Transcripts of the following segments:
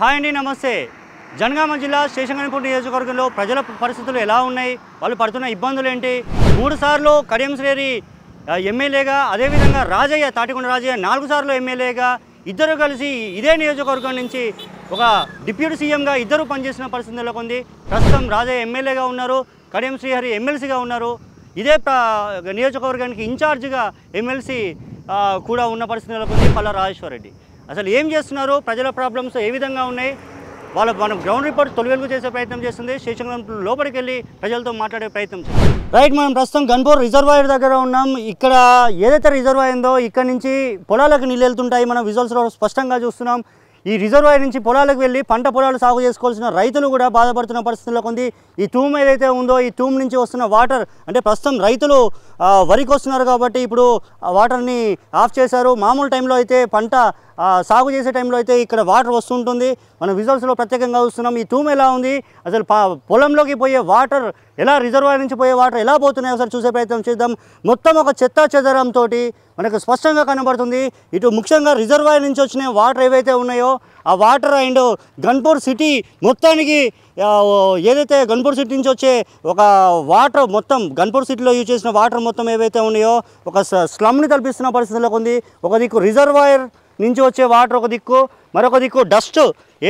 Hi అండి నమస్తే జనగామ జిల్లా శేషంగనపూడి నియోజకవర్గంలో ప్రజల పరిస్థితులు ఎలా ఉన్నాయి వాళ్ళు పడుతున్న ఇబ్బందులు ఏంటి మూడు సార్లు శ్రేరి ఎమ్మెల్యేగా అదేవిధంగా రాజయ్య తాటికొండ రాజయ్య నాలుగు సార్లు ఎమ్మెల్యేగా ఇద్దరు కలిసి ఇదే నియోజకవర్గం నుంచి ఒక డిప్యూటీ సీఎంగా ఇద్దరు పనిచేసిన పరిస్థితి నెలకొంది ప్రస్తుతం రాజయ్య ఎమ్మెల్యేగా ఉన్నారు కడియం శ్రీహరి ఎమ్మెల్సీగా ఉన్నారు ఇదే నియోజకవర్గానికి ఇన్ఛార్జిగా ఎమ్మెల్సీ కూడా ఉన్న పరిస్థితి నెలకొంది పల్లా రెడ్డి అసలు ఏం చేస్తున్నారు ప్రజల ప్రాబ్లమ్స్ ఏ విధంగా ఉన్నాయి వాళ్ళ మనం గ్రౌండ్ రిపోర్ట్ వెలుగు చేసే ప్రయత్నం చేస్తుంది శ్రీశంగం లోపలికి వెళ్ళి ప్రజలతో మాట్లాడే ప్రయత్నం రైట్ మనం ప్రస్తుతం గన్పూర్ రిజర్వాయర్ దగ్గర ఉన్నాం ఇక్కడ ఏదైతే రిజర్వాయర్ ఉందో ఇక్కడ నుంచి పొలాలకు నీళ్ళు వెళ్తుంటాయి మనం విజువల్స్లో స్పష్టంగా చూస్తున్నాం ఈ రిజర్వాయర్ నుంచి పొలాలకు వెళ్ళి పంట పొలాలు సాగు చేసుకోవాల్సిన రైతులు కూడా బాధపడుతున్న పరిస్థితుల్లో కొంది ఈ తూమ్ ఏదైతే ఉందో ఈ తూమ్ నుంచి వస్తున్న వాటర్ అంటే ప్రస్తుతం రైతులు వరికి వస్తున్నారు కాబట్టి ఇప్పుడు వాటర్ని ఆఫ్ చేశారు మామూలు టైంలో అయితే పంట సాగు చేసే టైంలో అయితే ఇక్కడ వాటర్ వస్తుంటుంది మనం విజువల్స్లో ప్రత్యేకంగా చూస్తున్నాం ఈ తూమ్ ఎలా ఉంది అసలు పొలంలోకి పోయే వాటర్ ఎలా రిజర్వాయర్ నుంచి పోయే వాటర్ ఎలా పోతున్నాయో ఒకసారి చూసే ప్రయత్నం చేద్దాం మొత్తం ఒక చెత్త చెదరంతో మనకు స్పష్టంగా కనబడుతుంది ఇటు ముఖ్యంగా రిజర్వాయర్ నుంచి వచ్చిన వాటర్ ఏవైతే ఉన్నాయో ఆ వాటర్ అండ్ గన్పూర్ సిటీ మొత్తానికి ఏదైతే గన్పూర్ సిటీ నుంచి వచ్చే ఒక వాటర్ మొత్తం గన్పూర్ సిటీలో యూజ్ చేసిన వాటర్ మొత్తం ఏవైతే ఉన్నాయో ఒక స్లమ్ని తలపిస్తున్న పరిస్థితుల్లోకి ఉంది ఒక దిక్కు రిజర్వాయర్ నుంచి వచ్చే వాటర్ ఒక దిక్కు మరొక దిక్కు డస్ట్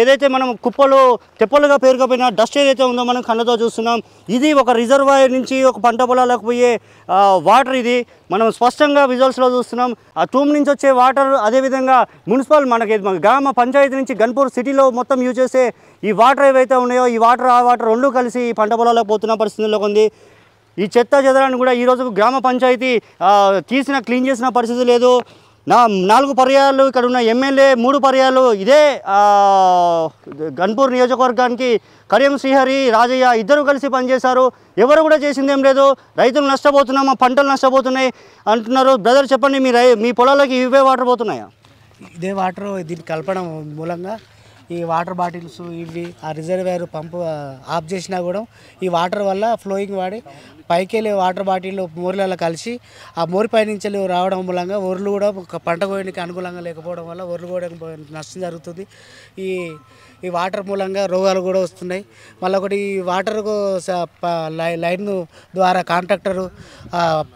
ఏదైతే మనం కుప్పలు తెప్పలుగా పేరుకపోయిన డస్ట్ ఏదైతే ఉందో మనం కళ్ళతో చూస్తున్నాం ఇది ఒక రిజర్వాయర్ నుంచి ఒక పంట పొలాలకు పోయే వాటర్ ఇది మనం స్పష్టంగా విజువల్స్లో చూస్తున్నాం ఆ తూమ్ నుంచి వచ్చే వాటర్ అదేవిధంగా మున్సిపల్ మనకి గ్రామ పంచాయతీ నుంచి గన్పూర్ సిటీలో మొత్తం యూజ్ చేసే ఈ వాటర్ ఏవైతే ఉన్నాయో ఈ వాటర్ ఆ వాటర్ రెండు కలిసి ఈ పంట పొలాలకు పోతున్న పరిస్థితుల్లో ఉంది ఈ చెత్త చెదరాన్ని కూడా ఈరోజు గ్రామ పంచాయతీ తీసిన క్లీన్ చేసిన పరిస్థితి లేదు నా నాలుగు పర్యాలు ఇక్కడ ఉన్న ఎమ్మెల్యే మూడు పర్యాలు ఇదే గన్పూర్ నియోజకవర్గానికి కరియం శ్రీహరి రాజయ్య ఇద్దరు కలిసి పనిచేశారు ఎవరు కూడా చేసింది ఏం లేదు రైతులు నష్టపోతున్నాం పంటలు నష్టపోతున్నాయి అంటున్నారు బ్రదర్ చెప్పండి మీ రై మీ పొలాలకి ఇవే వాటర్ పోతున్నాయా ఇదే వాటర్ దీన్ని కలపడం మూలంగా ఈ వాటర్ బాటిల్స్ ఇవి ఆ రిజర్వేర్ పంపు ఆఫ్ చేసినా కూడా ఈ వాటర్ వల్ల ఫ్లోయింగ్ వాడి పైకి వెళ్ళి వాటర్ బాటిల్ మోర్లలో కలిసి ఆ మోరిపై నుంచి రావడం మూలంగా ఒర్లు కూడా పంట కోయడానికి అనుకూలంగా లేకపోవడం వల్ల ఒర్లు కూడా నష్టం జరుగుతుంది ఈ ఈ వాటర్ మూలంగా రోగాలు కూడా వస్తున్నాయి మళ్ళీ ఒకటి ఈ వాటర్ లైన్ ద్వారా కాంట్రాక్టరు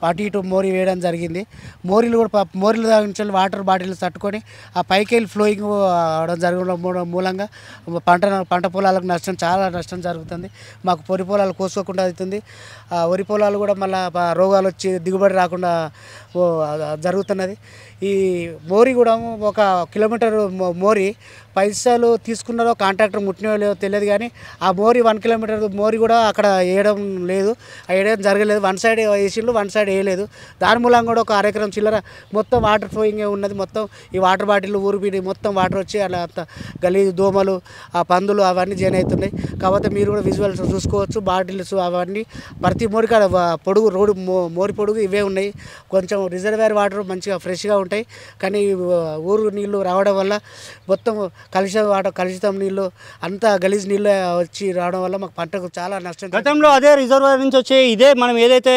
అటు ఇటు మోరి వేయడం జరిగింది మోరీలు కూడా మోరీలు నుంచి వాటర్ బాటిల్ తట్టుకొని ఆ పైకి ఫ్లోయింగ్ అవడం జరగడం మూలంగా పంట పంట పొలాలకు నష్టం చాలా నష్టం జరుగుతుంది మాకు పొరి పొలాలు కోసుకోకుండా అవుతుంది వరి వరి పొలాలు కూడా మళ్ళీ రోగాలు వచ్చి దిగుబడి రాకుండా జరుగుతున్నది ఈ మోరీ కూడా ఒక కిలోమీటర్ మోరీ పైసలు తీసుకున్నారో కాంట్రాక్టర్ ముట్టినో తెలియదు కానీ ఆ మోరి వన్ కిలోమీటర్ మోరి కూడా అక్కడ వేయడం లేదు వేయడం జరగలేదు వన్ సైడ్ వేసిండ్రు వన్ సైడ్ వేయలేదు దాని మూలంగా కూడా ఒక అరెకరం చిల్లర మొత్తం వాటర్ ఫ్లోయింగ్ ఉన్నది మొత్తం ఈ వాటర్ బాటిల్ ఊరిపిడి మొత్తం వాటర్ వచ్చి అలా అంత దోమలు ఆ పందులు అవన్నీ జైన్ అవుతున్నాయి కాకపోతే మీరు కూడా విజువల్స్ చూసుకోవచ్చు బాటిల్స్ అవన్నీ ప్రతి మోరికాడ పొడుగు రోడ్డు మో మోరి పొడుగు ఇవే ఉన్నాయి కొంచెం రిజర్వేర్ వాటర్ మంచిగా ఫ్రెష్గా ఉంటాయి కానీ ఊరు నీళ్ళు రావడం వల్ల మొత్తం కలుషిత వాటర్ కలుషితం నీళ్ళు అంతా గలీజ్ నీళ్ళు వచ్చి రావడం వల్ల మాకు పంటకు చాలా నష్టం గతంలో అదే రిజర్వాయర్ నుంచి వచ్చే ఇదే మనం ఏదైతే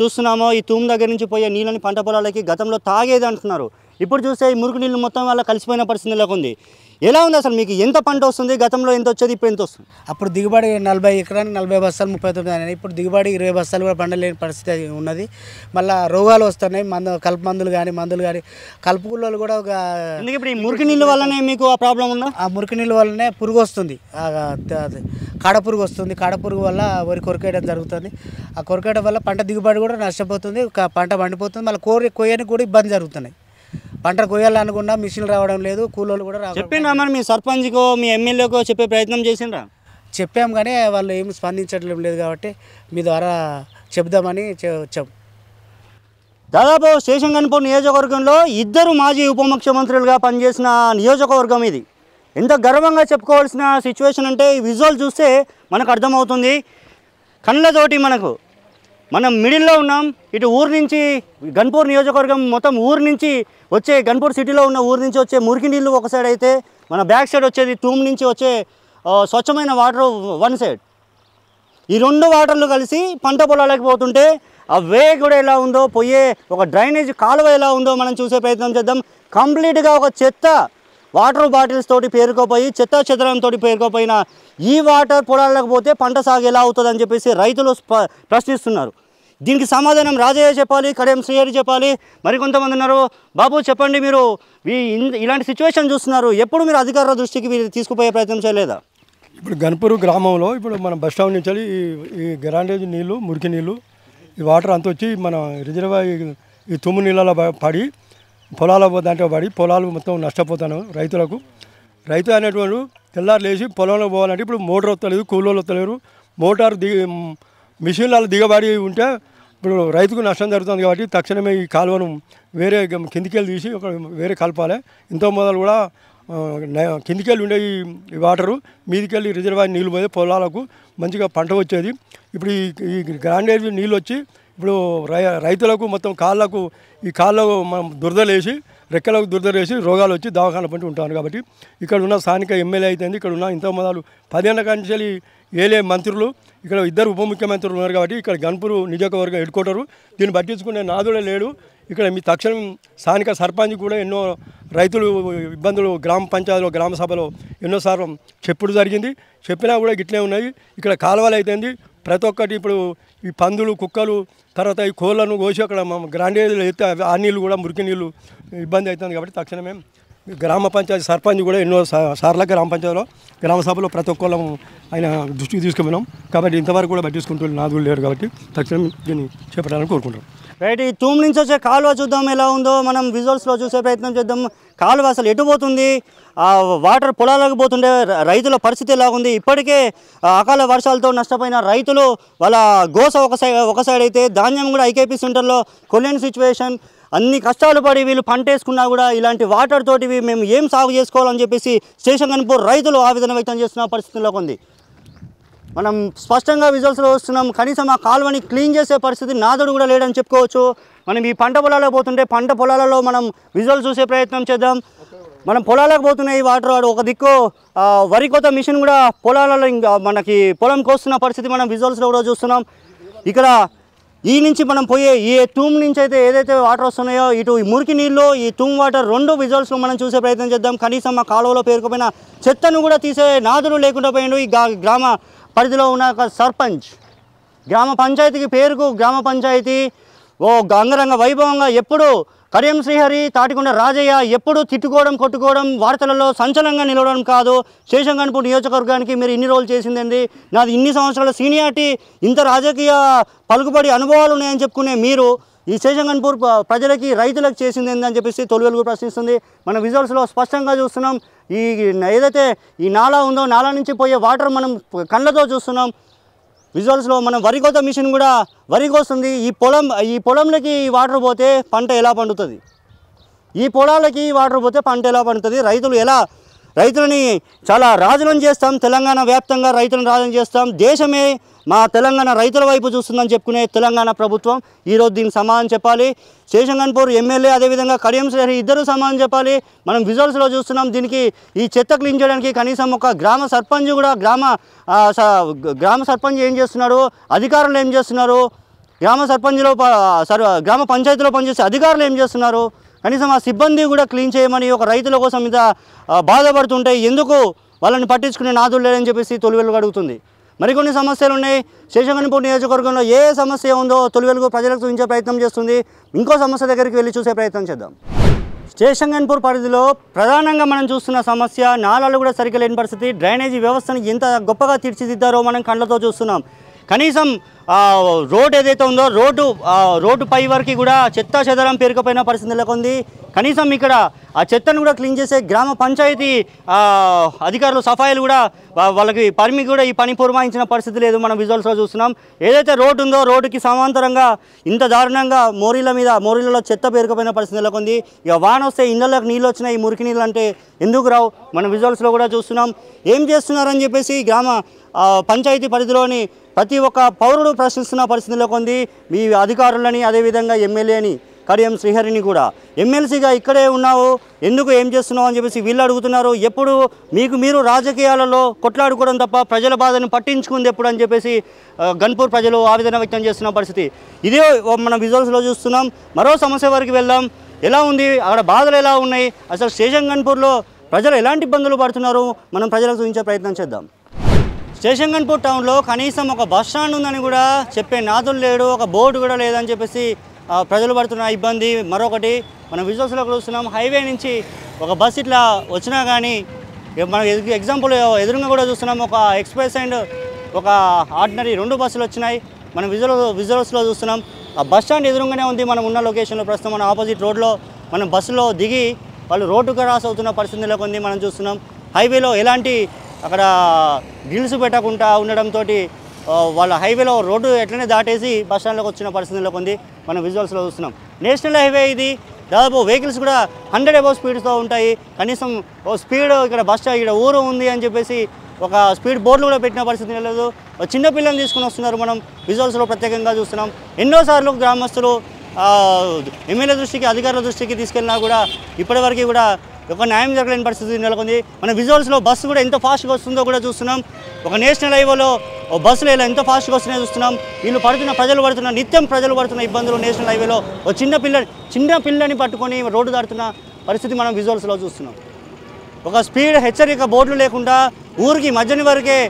చూస్తున్నామో ఈ తూము దగ్గర నుంచి పోయే నీళ్ళని పంట పొలాలకి గతంలో తాగేది అంటున్నారు ఇప్పుడు చూస్తే ఈ మురికి నీళ్ళు మొత్తం వల్ల కలిసిపోయిన పరిస్థితిలోకి ఉంది ఎలా ఉంది అసలు మీకు ఎంత పంట వస్తుంది గతంలో ఎంత వచ్చేది ఇప్పుడు ఎంత వస్తుంది అప్పుడు దిగుబడి నలభై ఎకరానికి నలభై బస్తాలు ముప్పై తొమ్మిది ఇప్పుడు దిగుబడి ఇరవై బస్తాలు కూడా పండలేని పరిస్థితి ఉన్నది మళ్ళీ రోగాలు వస్తున్నాయి మందు కలుపు మందులు కానీ మందులు కానీ కలుపు కూలలు కూడా ఒక ఇప్పుడు ఈ మురికి నీళ్ళ వల్లనే మీకు ఆ ప్రాబ్లం ఉందా ఆ మురికి నీళ్ళ వల్లనే పురుగు వస్తుంది కాడ పురుగు వస్తుంది కాడ పురుగు వల్ల వరి కొరకేయడం జరుగుతుంది ఆ కొరకేయడం వల్ల పంట దిగుబడి కూడా నష్టపోతుంది పంట పండిపోతుంది మళ్ళీ కోరి కొయ్యడానికి కూడా ఇబ్బంది జరుగుతున్నాయి పంట కోయాలనుకున్నా మిషన్లు రావడం లేదు కూలోళ్ళు కూడా రావడం చెప్పిండ్రా మరి మీ సర్పంచ్కో మీ ఎమ్మెల్యేకో చెప్పే ప్రయత్నం చేసిండ్రా చెప్పాం కానీ వాళ్ళు ఏమి స్పందించడం లేదు కాబట్టి మీ ద్వారా చెప్దామని చెప్ దాదాపు స్టేషన్ కనుపూర్ నియోజకవర్గంలో ఇద్దరు మాజీ ఉప ముఖ్యమంత్రులుగా పనిచేసిన నియోజకవర్గం ఇది ఎంత గర్వంగా చెప్పుకోవాల్సిన సిచ్యువేషన్ అంటే ఈ విజువల్ చూస్తే మనకు అర్థమవుతుంది కళ్ళతోటి మనకు మనం మిడిల్లో ఉన్నాం ఇటు ఊరు నుంచి గన్పూర్ నియోజకవర్గం మొత్తం ఊరు నుంచి వచ్చే గన్పూర్ సిటీలో ఉన్న ఊరు నుంచి వచ్చే మురికి నీళ్ళు ఒక సైడ్ అయితే మన బ్యాక్ సైడ్ వచ్చేది తూమ్ నుంచి వచ్చే స్వచ్ఛమైన వాటర్ వన్ సైడ్ ఈ రెండు వాటర్లు కలిసి పంట పొలాలకు పోతుంటే ఆ వే కూడా ఎలా ఉందో పోయే ఒక డ్రైనేజ్ కాలువ ఎలా ఉందో మనం చూసే ప్రయత్నం చేద్దాం కంప్లీట్గా ఒక చెత్త వాటర్ బాటిల్స్ తోటి పేరుకోపోయి చెత్త చెదరంతో పేరుకోపోయిన ఈ వాటర్ పొలాలకు పోతే పంట సాగు ఎలా అవుతుందని చెప్పేసి రైతులు ప్రశ్నిస్తున్నారు దీనికి సమాధానం రాజయ్య చెప్పాలి కడేం శ్రీహరి చెప్పాలి మరికొంతమంది ఉన్నారు బాబు చెప్పండి మీరు ఇలాంటి సిచ్యువేషన్ చూస్తున్నారు ఎప్పుడు మీరు అధికారుల దృష్టికి మీరు తీసుకుపోయే ప్రయత్నం చేయలేదా ఇప్పుడు గన్పూరు గ్రామంలో ఇప్పుడు మన బస్ స్టాండ్ నుంచి ఈ గ్రాండేజ్ నీళ్ళు మురికి నీళ్ళు ఈ వాటర్ అంత వచ్చి మన రిజర్వ్ ఈ తుమ్ము నీళ్ళలో పడి పొలాల దాంట్లో పడి పొలాలు మొత్తం నష్టపోతాను రైతులకు రైతు అనేటువంటి తెల్లారు లేచి పొలంలో పోవాలంటే ఇప్పుడు మోటార్ వస్తలేదు కూలర్లు వస్తలేరు మోటార్ దిగి మిషన్లలో దిగబడి ఉంటే ఇప్పుడు రైతుకు నష్టం జరుగుతుంది కాబట్టి తక్షణమే ఈ కాలువను వేరే కిందికి వెళ్ళి తీసి ఒక వేరే కలపాలి ఇంత మొదలు కూడా కిందికి వెళ్ళి ఉండే ఈ వాటరు మీదికి వెళ్ళి రిజర్వాయర్ నీళ్ళు పోయి పొలాలకు మంచిగా పంట వచ్చేది ఇప్పుడు ఈ ఈ గ్రాండేజ్ నీళ్ళు వచ్చి ఇప్పుడు రైతులకు మొత్తం కాళ్ళకు ఈ కాళ్ళకు మనం దురదలేసి రెక్కలకు దురదలేసి రోగాలు వచ్చి దవాఖాన పంటి ఉంటాను కాబట్టి ఇక్కడ ఉన్న స్థానిక ఎమ్మెల్యే అయితే ఇక్కడ ఉన్న ఇంత మొదలు పదిహేను కంచెలు ఏలే మంత్రులు ఇక్కడ ఇద్దరు ఉప ముఖ్యమంత్రులు ఉన్నారు కాబట్టి ఇక్కడ గన్పూర్ నియోజకవర్గం ఎడుకోటారు దీన్ని పట్టించుకునే నాదుడే లేడు ఇక్కడ మీ తక్షణం స్థానిక సర్పంచ్ కూడా ఎన్నో రైతులు ఇబ్బందులు గ్రామ పంచాయతీలో గ్రామ సభలో ఎన్నోసార్లు చెప్పుడు జరిగింది చెప్పినా కూడా గిట్లే ఉన్నాయి ఇక్కడ కాలువలు అయితేంది ప్రతి ఒక్కటి ఇప్పుడు ఈ పందులు కుక్కలు తర్వాత ఈ కోళ్ళను కోసి అక్కడ గ్రాండేజ్లు అయితే ఆ నీళ్ళు కూడా మురికి నీళ్ళు ఇబ్బంది అవుతుంది కాబట్టి తక్షణమే గ్రామ పంచాయతీ సర్పంచ్ కూడా ఎన్నో సార్ల గ్రామ పంచాయతీలో గ్రామ సభలో ప్రతి ఒక్కళ్ళం ఆయన దృష్టికి తీసుకున్నాం కాబట్టి ఇంతవరకు కూడా పట్టించుకుంటున్న నాదులు లేరు కాబట్టి తక్షణం దీన్ని చేపట్టాలని కోరుకుంటున్నాం రైట్ ఈ తూమ్ నుంచి వచ్చే కాలువ చూద్దాం ఎలా ఉందో మనం విజువల్స్లో చూసే ప్రయత్నం చేద్దాం కాలువ అసలు ఎటు పోతుంది ఆ వాటర్ పొలాలకు పోతుండే రైతుల పరిస్థితి ఎలా ఉంది ఇప్పటికే అకాల వర్షాలతో నష్టపోయిన రైతులు వాళ్ళ గోస ఒక సైడ్ ఒక సైడ్ అయితే ధాన్యం కూడా ఐకేపీ సెంటర్లో కొన్ని సిచ్యువేషన్ అన్ని కష్టాలు పడి వీళ్ళు పంట వేసుకున్నా కూడా ఇలాంటి వాటర్ తోటి మేము ఏం సాగు చేసుకోవాలని చెప్పేసి స్టేషన్ కనుపూర్ రైతులు ఆవేదన వ్యక్తం చేస్తున్న పరిస్థితుల్లోకి ఉంది మనం స్పష్టంగా విజువల్స్లో వస్తున్నాం కనీసం ఆ కాలువని క్లీన్ చేసే పరిస్థితి నాదుడు కూడా లేడని చెప్పుకోవచ్చు మనం ఈ పంట పొలాలకు పోతుంటే పంట పొలాలలో మనం విజువల్ చూసే ప్రయత్నం చేద్దాం మనం పొలాలకు పోతున్నాయి ఈ వాటర్ ఒక దిక్కు వరి కొత్త మిషన్ కూడా పొలాలలో ఇంకా మనకి పొలం కోస్తున్న పరిస్థితి మనం విజువల్స్లో కూడా చూస్తున్నాం ఇక్కడ ఈ నుంచి మనం పోయే ఈ తూమ్ నుంచి అయితే ఏదైతే వాటర్ వస్తున్నాయో ఇటు ఈ మురికి నీళ్ళు ఈ తూమ్ వాటర్ రెండు విజువల్స్లో మనం చూసే ప్రయత్నం చేద్దాం కనీసం మా కాలువలో పేరుకుపోయిన చెత్తను కూడా తీసే నాదులు లేకుండా పోయాడు ఈ గ్రామ పరిధిలో ఉన్న సర్పంచ్ గ్రామ పంచాయతీకి పేరుకు గ్రామ పంచాయతీ ఓ అంగరంగ వైభవంగా ఎప్పుడూ కడియం శ్రీహరి తాటికొండ రాజయ్య ఎప్పుడు తిట్టుకోవడం కొట్టుకోవడం వార్తలలో సంచలనంగా నిలవడం కాదు శేషంగన్పూర్ నియోజకవర్గానికి మీరు ఇన్ని రోజులు చేసిందండి నాది ఇన్ని సంవత్సరాల సీనియారిటీ ఇంత రాజకీయ పలుకుబడి అనుభవాలు ఉన్నాయని చెప్పుకునే మీరు ఈ శేషంగన్పూర్ ప్రజలకి రైతులకు చేసింది ఏందని చెప్పేసి తొలువెలుగు ప్రశ్నిస్తుంది మన విజువల్స్లో స్పష్టంగా చూస్తున్నాం ఈ ఏదైతే ఈ నాలా ఉందో నాలా నుంచి పోయే వాటర్ మనం కళ్ళతో చూస్తున్నాం విజువల్స్లో మనం వరి కోత మిషన్ కూడా వరి కోస్తుంది ఈ పొలం ఈ పొలంలోకి వాటర్ పోతే పంట ఎలా పండుతుంది ఈ పొలాలకి వాటర్ పోతే పంట ఎలా పండుతుంది రైతులు ఎలా రైతులని చాలా రాజులను చేస్తాం తెలంగాణ వ్యాప్తంగా రైతులను రాజనం చేస్తాం దేశమే మా తెలంగాణ రైతుల వైపు చూస్తుందని చెప్పుకునే తెలంగాణ ప్రభుత్వం ఈరోజు దీనికి సమాధానం చెప్పాలి శేషంగన్పూర్ ఎమ్మెల్యే అదేవిధంగా కడియం శ్రీహరి ఇద్దరు సమాధానం చెప్పాలి మనం విజువల్స్లో చూస్తున్నాం దీనికి ఈ చెత్త క్లీన్ చేయడానికి కనీసం ఒక గ్రామ సర్పంచ్ కూడా గ్రామ గ్రామ సర్పంచ్ ఏం చేస్తున్నారు అధికారులు ఏం చేస్తున్నారు గ్రామ సర్పంచ్లో గ్రామ పంచాయతీలో పనిచేసే అధికారులు ఏం చేస్తున్నారు కనీసం ఆ సిబ్బంది కూడా క్లీన్ చేయమని ఒక రైతుల కోసం ఇంత బాధపడుతుంటే ఎందుకు వాళ్ళని పట్టించుకునే నాదులు లేదని చెప్పేసి తొలివెలుగు అడుగుతుంది మరికొన్ని సమస్యలు ఉన్నాయి శేషగణపూర్ నియోజకవర్గంలో ఏ సమస్య ఉందో తొలివెలుగు ప్రజలకు చూపించే ప్రయత్నం చేస్తుంది ఇంకో సమస్య దగ్గరికి వెళ్ళి చూసే ప్రయత్నం చేద్దాం శేషంగన్పూర్ పరిధిలో ప్రధానంగా మనం చూస్తున్న సమస్య నాలాలు కూడా సరిగ్గా లేని పరిస్థితి డ్రైనేజీ వ్యవస్థను ఎంత గొప్పగా తీర్చిదిద్దారో మనం కళ్ళతో చూస్తున్నాం కనీసం రోడ్ ఏదైతే ఉందో రోడ్డు రోడ్డు పై వరకు కూడా చెత్త చెదరం పేరుకపోయిన పరిస్థితి నెలకొంది కనీసం ఇక్కడ ఆ చెత్తను కూడా క్లీన్ చేసే గ్రామ పంచాయతీ అధికారులు సఫాయిలు కూడా వాళ్ళకి పరిమి కూడా ఈ పని పురమాయించిన పరిస్థితి లేదు మనం విజువల్స్లో చూస్తున్నాం ఏదైతే రోడ్డు ఉందో రోడ్డుకి సమాంతరంగా ఇంత దారుణంగా మోరీల మీద మోరీలలో చెత్త పేరుకపోయిన పరిస్థితి నెలకొంది ఇక వాన వస్తే ఇళ్ళలోకి నీళ్ళు వచ్చినాయి మురికి నీళ్ళు అంటే ఎందుకు రావు మనం విజువల్స్లో కూడా చూస్తున్నాం ఏం చేస్తున్నారని చెప్పేసి గ్రామ పంచాయతీ పరిధిలోని ప్రతి ఒక్క పౌరుడు ప్రశ్నిస్తున్న పరిస్థితిలో కొంది మీ అధికారులని అదేవిధంగా ఎమ్మెల్యేని కడియం శ్రీహరిని కూడా ఎమ్మెల్సీగా ఇక్కడే ఉన్నావు ఎందుకు ఏం చేస్తున్నావు అని చెప్పేసి వీళ్ళు అడుగుతున్నారు ఎప్పుడు మీకు మీరు రాజకీయాలలో కొట్లాడుకోవడం తప్ప ప్రజల బాధను పట్టించుకుంది ఎప్పుడు అని చెప్పేసి గన్పూర్ ప్రజలు ఆవేదన వ్యక్తం చేస్తున్న పరిస్థితి ఇదే మనం విజువల్స్లో చూస్తున్నాం మరో సమస్య వరకు వెళ్దాం ఎలా ఉంది అక్కడ బాధలు ఎలా ఉన్నాయి అసలు స్టేషన్ గన్పూర్లో ప్రజలు ఎలాంటి ఇబ్బందులు పడుతున్నారు మనం ప్రజలకు చూపించే ప్రయత్నం చేద్దాం జయశంకర్పూర్ టౌన్లో కనీసం ఒక బస్ స్టాండ్ ఉందని కూడా చెప్పే నాదులు లేడు ఒక బోర్డు కూడా లేదని చెప్పేసి ప్రజలు పడుతున్న ఇబ్బంది మరొకటి మనం విజువల్స్లో చూస్తున్నాం హైవే నుంచి ఒక బస్ ఇట్లా వచ్చినా కానీ మనం ఎగ్జాంపుల్ ఎదురుగా కూడా చూస్తున్నాం ఒక ఎక్స్ప్రెస్ అండ్ ఒక ఆర్డినరీ రెండు బస్సులు వచ్చినాయి మనం విజువల్ విజువల్స్లో చూస్తున్నాం ఆ బస్ స్టాండ్ ఎదురుగానే ఉంది మనం ఉన్న లొకేషన్లో ప్రస్తుతం మన ఆపోజిట్ రోడ్లో మనం బస్సులో దిగి వాళ్ళు రోడ్డు క్రాస్ అవుతున్న పరిస్థితిలోకి ఉంది మనం చూస్తున్నాం హైవేలో ఎలాంటి అక్కడ గిల్స్ పెట్టకుండా ఉండడంతో వాళ్ళ హైవేలో రోడ్డు ఎట్లనే దాటేసి బస్ స్టాండ్లోకి వచ్చిన పరిస్థితుల్లో ఉంది మనం విజువల్స్లో చూస్తున్నాం నేషనల్ హైవే ఇది దాదాపు వెహికల్స్ కూడా హండ్రెడ్ అబౌ స్పీడ్తో ఉంటాయి కనీసం ఓ స్పీడ్ ఇక్కడ బస్ ఇక్కడ ఊరు ఉంది అని చెప్పేసి ఒక స్పీడ్ బోర్డులు కూడా పెట్టిన పరిస్థితి లేదు చిన్నపిల్లలు తీసుకుని వస్తున్నారు మనం విజువల్స్లో ప్రత్యేకంగా చూస్తున్నాం ఎన్నోసార్లు గ్రామస్తులు ఎమ్మెల్యే దృష్టికి అధికారుల దృష్టికి తీసుకెళ్ళినా కూడా ఇప్పటివరకు కూడా ఒక న్యాయం జరగలేని పరిస్థితి నెలకొంది మన విజువల్స్లో బస్సు కూడా ఎంత ఫాస్ట్గా వస్తుందో కూడా చూస్తున్నాం ఒక నేషనల్ హైవేలో బస్సులు ఇలా ఎంత ఫాస్ట్గా వస్తున్నాయి చూస్తున్నాం వీళ్ళు పడుతున్న ప్రజలు పడుతున్న నిత్యం ప్రజలు పడుతున్న ఇబ్బందులు నేషనల్ హైవేలో ఒక చిన్న పిల్ల చిన్న పిల్లని పట్టుకొని రోడ్డు దాటుతున్న పరిస్థితి మనం విజువల్స్లో చూస్తున్నాం ఒక స్పీడ్ హెచ్చరిక బోర్డులు లేకుండా ఊరికి మధ్యని వరకే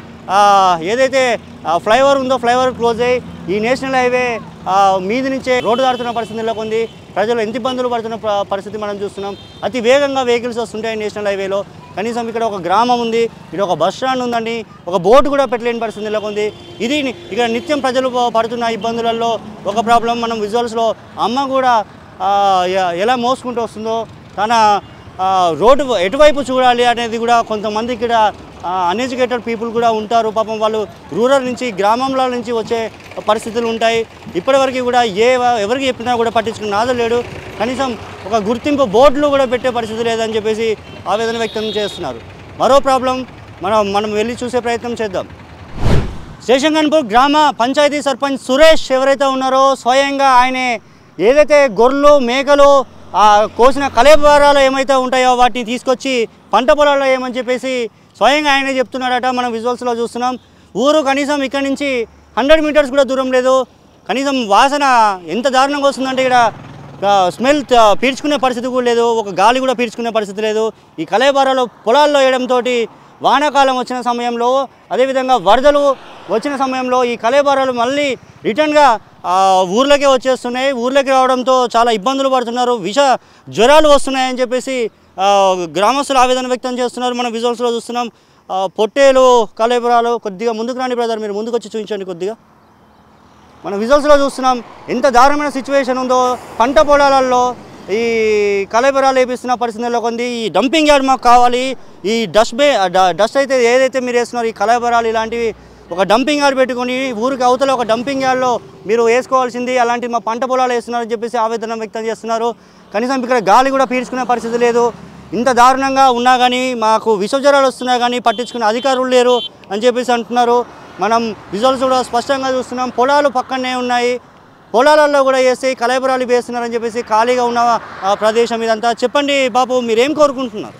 ఏదైతే ఫ్లైఓవర్ ఉందో ఫ్లైఓవర్ క్లోజ్ అయ్యి ఈ నేషనల్ హైవే మీది నుంచే రోడ్డు దాటుతున్న పరిస్థితి నెలకొంది ప్రజలు ఎంత ఇబ్బందులు పడుతున్న పరిస్థితి మనం చూస్తున్నాం అతి వేగంగా వెహికల్స్ వస్తుంటాయి నేషనల్ హైవేలో కనీసం ఇక్కడ ఒక గ్రామం ఉంది ఇక్కడ ఒక బస్ స్టాండ్ ఉందండి ఒక బోటు కూడా పెట్టలేని పరిస్థితి ఉంది ఇది ఇక్కడ నిత్యం ప్రజలు పడుతున్న ఇబ్బందులలో ఒక ప్రాబ్లం మనం విజువల్స్లో అమ్మ కూడా ఎలా మోసుకుంటూ వస్తుందో తన రోడ్డు ఎటువైపు చూడాలి అనేది కూడా కొంతమంది ఇక్కడ అన్ఎడ్యుకేటెడ్ పీపుల్ కూడా ఉంటారు పాపం వాళ్ళు రూరల్ నుంచి గ్రామంలో నుంచి వచ్చే పరిస్థితులు ఉంటాయి ఇప్పటివరకు కూడా ఏ ఎవరికి చెప్పినా కూడా పట్టించుకున్న నాదు లేడు కనీసం ఒక గుర్తింపు బోర్డులు కూడా పెట్టే పరిస్థితి లేదని చెప్పేసి ఆవేదన వ్యక్తం చేస్తున్నారు మరో ప్రాబ్లం మనం మనం వెళ్ళి చూసే ప్రయత్నం చేద్దాం శేషంగన్పూర్ గ్రామ పంచాయతీ సర్పంచ్ సురేష్ ఎవరైతే ఉన్నారో స్వయంగా ఆయనే ఏదైతే గొర్రెలు మేకలు కోసిన కలేపారాలు ఏమైతే ఉంటాయో వాటిని తీసుకొచ్చి పంట పొలాల్లో ఏమని చెప్పేసి స్వయంగా ఆయనే చెప్తున్నాడట మనం విజువల్స్లో చూస్తున్నాం ఊరు కనీసం ఇక్కడ నుంచి హండ్రెడ్ మీటర్స్ కూడా దూరం లేదు కనీసం వాసన ఎంత దారుణంగా వస్తుందంటే ఇక్కడ స్మెల్ పీల్చుకునే పరిస్థితి కూడా లేదు ఒక గాలి కూడా పీల్చుకునే పరిస్థితి లేదు ఈ కలేబారాలో పొలాల్లో వేయడంతో వానాకాలం వచ్చిన సమయంలో అదేవిధంగా వరదలు వచ్చిన సమయంలో ఈ కలేబారాలు మళ్ళీ రిటర్న్గా ఊర్లోకే వచ్చేస్తున్నాయి ఊర్లోకి రావడంతో చాలా ఇబ్బందులు పడుతున్నారు విష జ్వరాలు వస్తున్నాయని చెప్పేసి గ్రామస్తులు ఆవేదన వ్యక్తం చేస్తున్నారు మనం విజువల్స్లో చూస్తున్నాం పొట్టేలు కాలేపురాలు కొద్దిగా ముందుకు రాని బ్రదర్ మీరు ముందుకు వచ్చి చూపించండి కొద్దిగా మనం విజువల్స్లో చూస్తున్నాం ఎంత దారుణమైన సిచ్యువేషన్ ఉందో పంట పొలాలలో ఈ కలబెరాలు వేపిస్తున్న పరిస్థితుల్లో కొంది ఈ డంపింగ్ యార్డ్ మాకు కావాలి ఈ డస్ట్ బే డస్ట్ అయితే ఏదైతే మీరు వేస్తున్నారు ఈ కలబెరాలు ఇలాంటివి ఒక డంపింగ్ యార్డ్ పెట్టుకొని ఊరికి అవతల ఒక డంపింగ్ యార్డ్లో మీరు వేసుకోవాల్సింది అలాంటి మా పంట పొలాలు వేస్తున్నారని చెప్పేసి ఆవేదన వ్యక్తం చేస్తున్నారు కనీసం ఇక్కడ గాలి కూడా పీల్చుకునే పరిస్థితి లేదు ఇంత దారుణంగా ఉన్నా కానీ మాకు విషజ్వరాలు వస్తున్నా కానీ పట్టించుకునే అధికారులు లేరు అని చెప్పేసి అంటున్నారు మనం విజువల్స్ కూడా స్పష్టంగా చూస్తున్నాం పొలాలు పక్కనే ఉన్నాయి పొలాలలో కూడా వేసి కలయబురాలు వేస్తున్నారని చెప్పేసి ఖాళీగా ఉన్న ప్రదేశం ఇదంతా చెప్పండి బాబు మీరేం కోరుకుంటున్నారు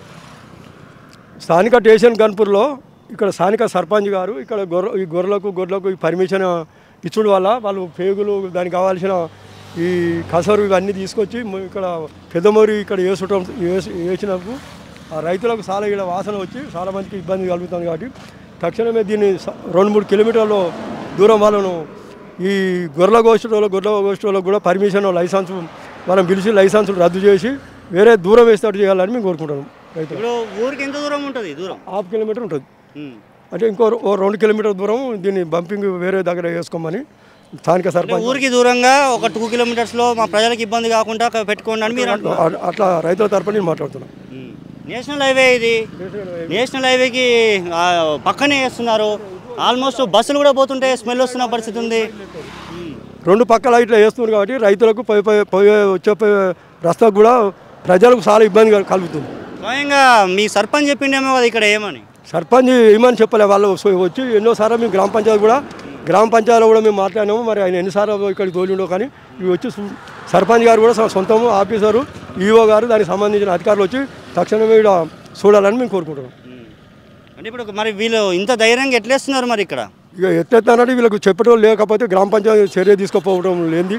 స్థానిక స్టేషన్ గన్పూర్లో ఇక్కడ స్థానిక సర్పంచ్ గారు ఇక్కడ గొర్ర ఈ గొర్రెలకు గొర్రెలకు ఈ పర్మిషన్ ఇచ్చుడు వల్ల వాళ్ళు పేగులు దానికి కావాల్సిన ఈ కసరు ఇవన్నీ తీసుకొచ్చి ఇక్కడ పెద్దమూరి ఇక్కడ వేసి వేసినప్పుడు ఆ రైతులకు చాలా ఇక్కడ వాసన వచ్చి చాలా మందికి ఇబ్బంది కలుగుతుంది కాబట్టి తక్షణమే దీన్ని రెండు మూడు కిలోమీటర్లు దూరం వాళ్ళను ఈ గొర్రెల గోష్ఠలో గొర్రెల గోష్ఠలో కూడా పర్మిషన్ లైసెన్స్ మనం పిలిచి లైసెన్స్ రద్దు చేసి వేరే దూరం వేసేటట్టు చేయాలని మేము కోరుకుంటున్నాం రైతు ఊరికి ఎంత దూరం ఉంటుంది దూరం హాఫ్ కిలోమీటర్ ఉంటుంది అంటే ఇంకో రెండు కిలోమీటర్ దూరం దీన్ని బంపింగ్ వేరే దగ్గర వేసుకోమని స్థానిక సర్పంచ్ ఊరికి దూరంగా ఒక టూ కిలోమీటర్స్లో మా ప్రజలకు ఇబ్బంది కాకుండా పెట్టుకోండి అని అట్లా రైతుల తరపున నేను మాట్లాడుతున్నాను నేషనల్ హైవే ఇది నేషనల్ హైవేకి పక్కనే వేస్తున్నారు ఆల్మోస్ట్ బస్సులు కూడా పోతుంటే స్మెల్ వస్తున్న పరిస్థితి ఉంది రెండు పక్కల ఇట్లా వేస్తున్నారు కాబట్టి రైతులకు వచ్చే రస్తా కూడా ప్రజలకు చాలా ఇబ్బంది కలుగుతుంది స్వయంగా మీ సర్పంచ్ చెప్పిండేమో కదా ఇక్కడ ఏమని సర్పంచ్ ఏమని చెప్పలే వాళ్ళు వచ్చి ఎన్నోసార్లు మేము గ్రామ పంచాయతీ కూడా గ్రామ పంచాయతీలో కూడా మేము మాట్లాడినాము మరి ఆయన ఎన్నిసార్లు ఇక్కడికి తోలిండో కానీ ఇవి వచ్చి సర్పంచ్ గారు కూడా సొంతము ఆఫీసరు ఈఓ గారు దానికి సంబంధించిన అధికారులు వచ్చి తక్షణమే ఇక్కడ చూడాలని మేము కోరుకుంటున్నాం అంటే ఇప్పుడు మరి వీళ్ళు ఇంత ధైర్యంగా ఎట్లేస్తున్నారు మరి ఇక్కడ ఇక ఎట్లెత్తానంటే వీళ్ళకి చెప్పడం లేకపోతే గ్రామ పంచాయతీ చర్య తీసుకుపోవడం లేని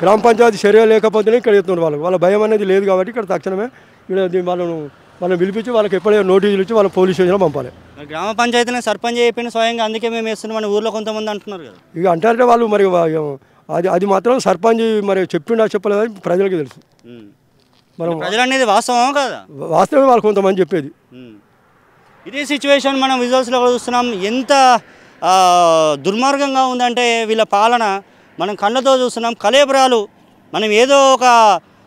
గ్రామ పంచాయతీ చర్య లేకపోతేనే ఇక్కడ ఎత్తున్నారు వాళ్ళు వాళ్ళ భయం అనేది లేదు కాబట్టి ఇక్కడ తక్షణమే ఇక్కడ వాళ్ళను మనం పిలిపించి వాళ్ళకి ఎప్పుడే నోటీసులు ఇచ్చి వాళ్ళ పోలీస్ స్టేషన్లో పంపాలి గ్రామ పంచాయతీని సర్పంచ్ అయిపోయిన స్వయంగా అందుకే మేము వేస్తున్నాం మన ఊర్లో కొంతమంది అంటున్నారు కదా ఇక అంటారంటే వాళ్ళు మరి అది అది మాత్రం సర్పంచ్ మరి చెప్పిండా చెప్పలేదని ప్రజలకు తెలుసు మనం ప్రజలు అనేది వాస్తవం కదా వాస్తవమే వాళ్ళు కొంతమంది చెప్పేది ఇదే సిచ్యువేషన్ మనం విజువల్స్లో చూస్తున్నాం ఎంత దుర్మార్గంగా ఉందంటే వీళ్ళ పాలన మనం కళ్ళతో చూస్తున్నాం కలేబరాలు మనం ఏదో ఒక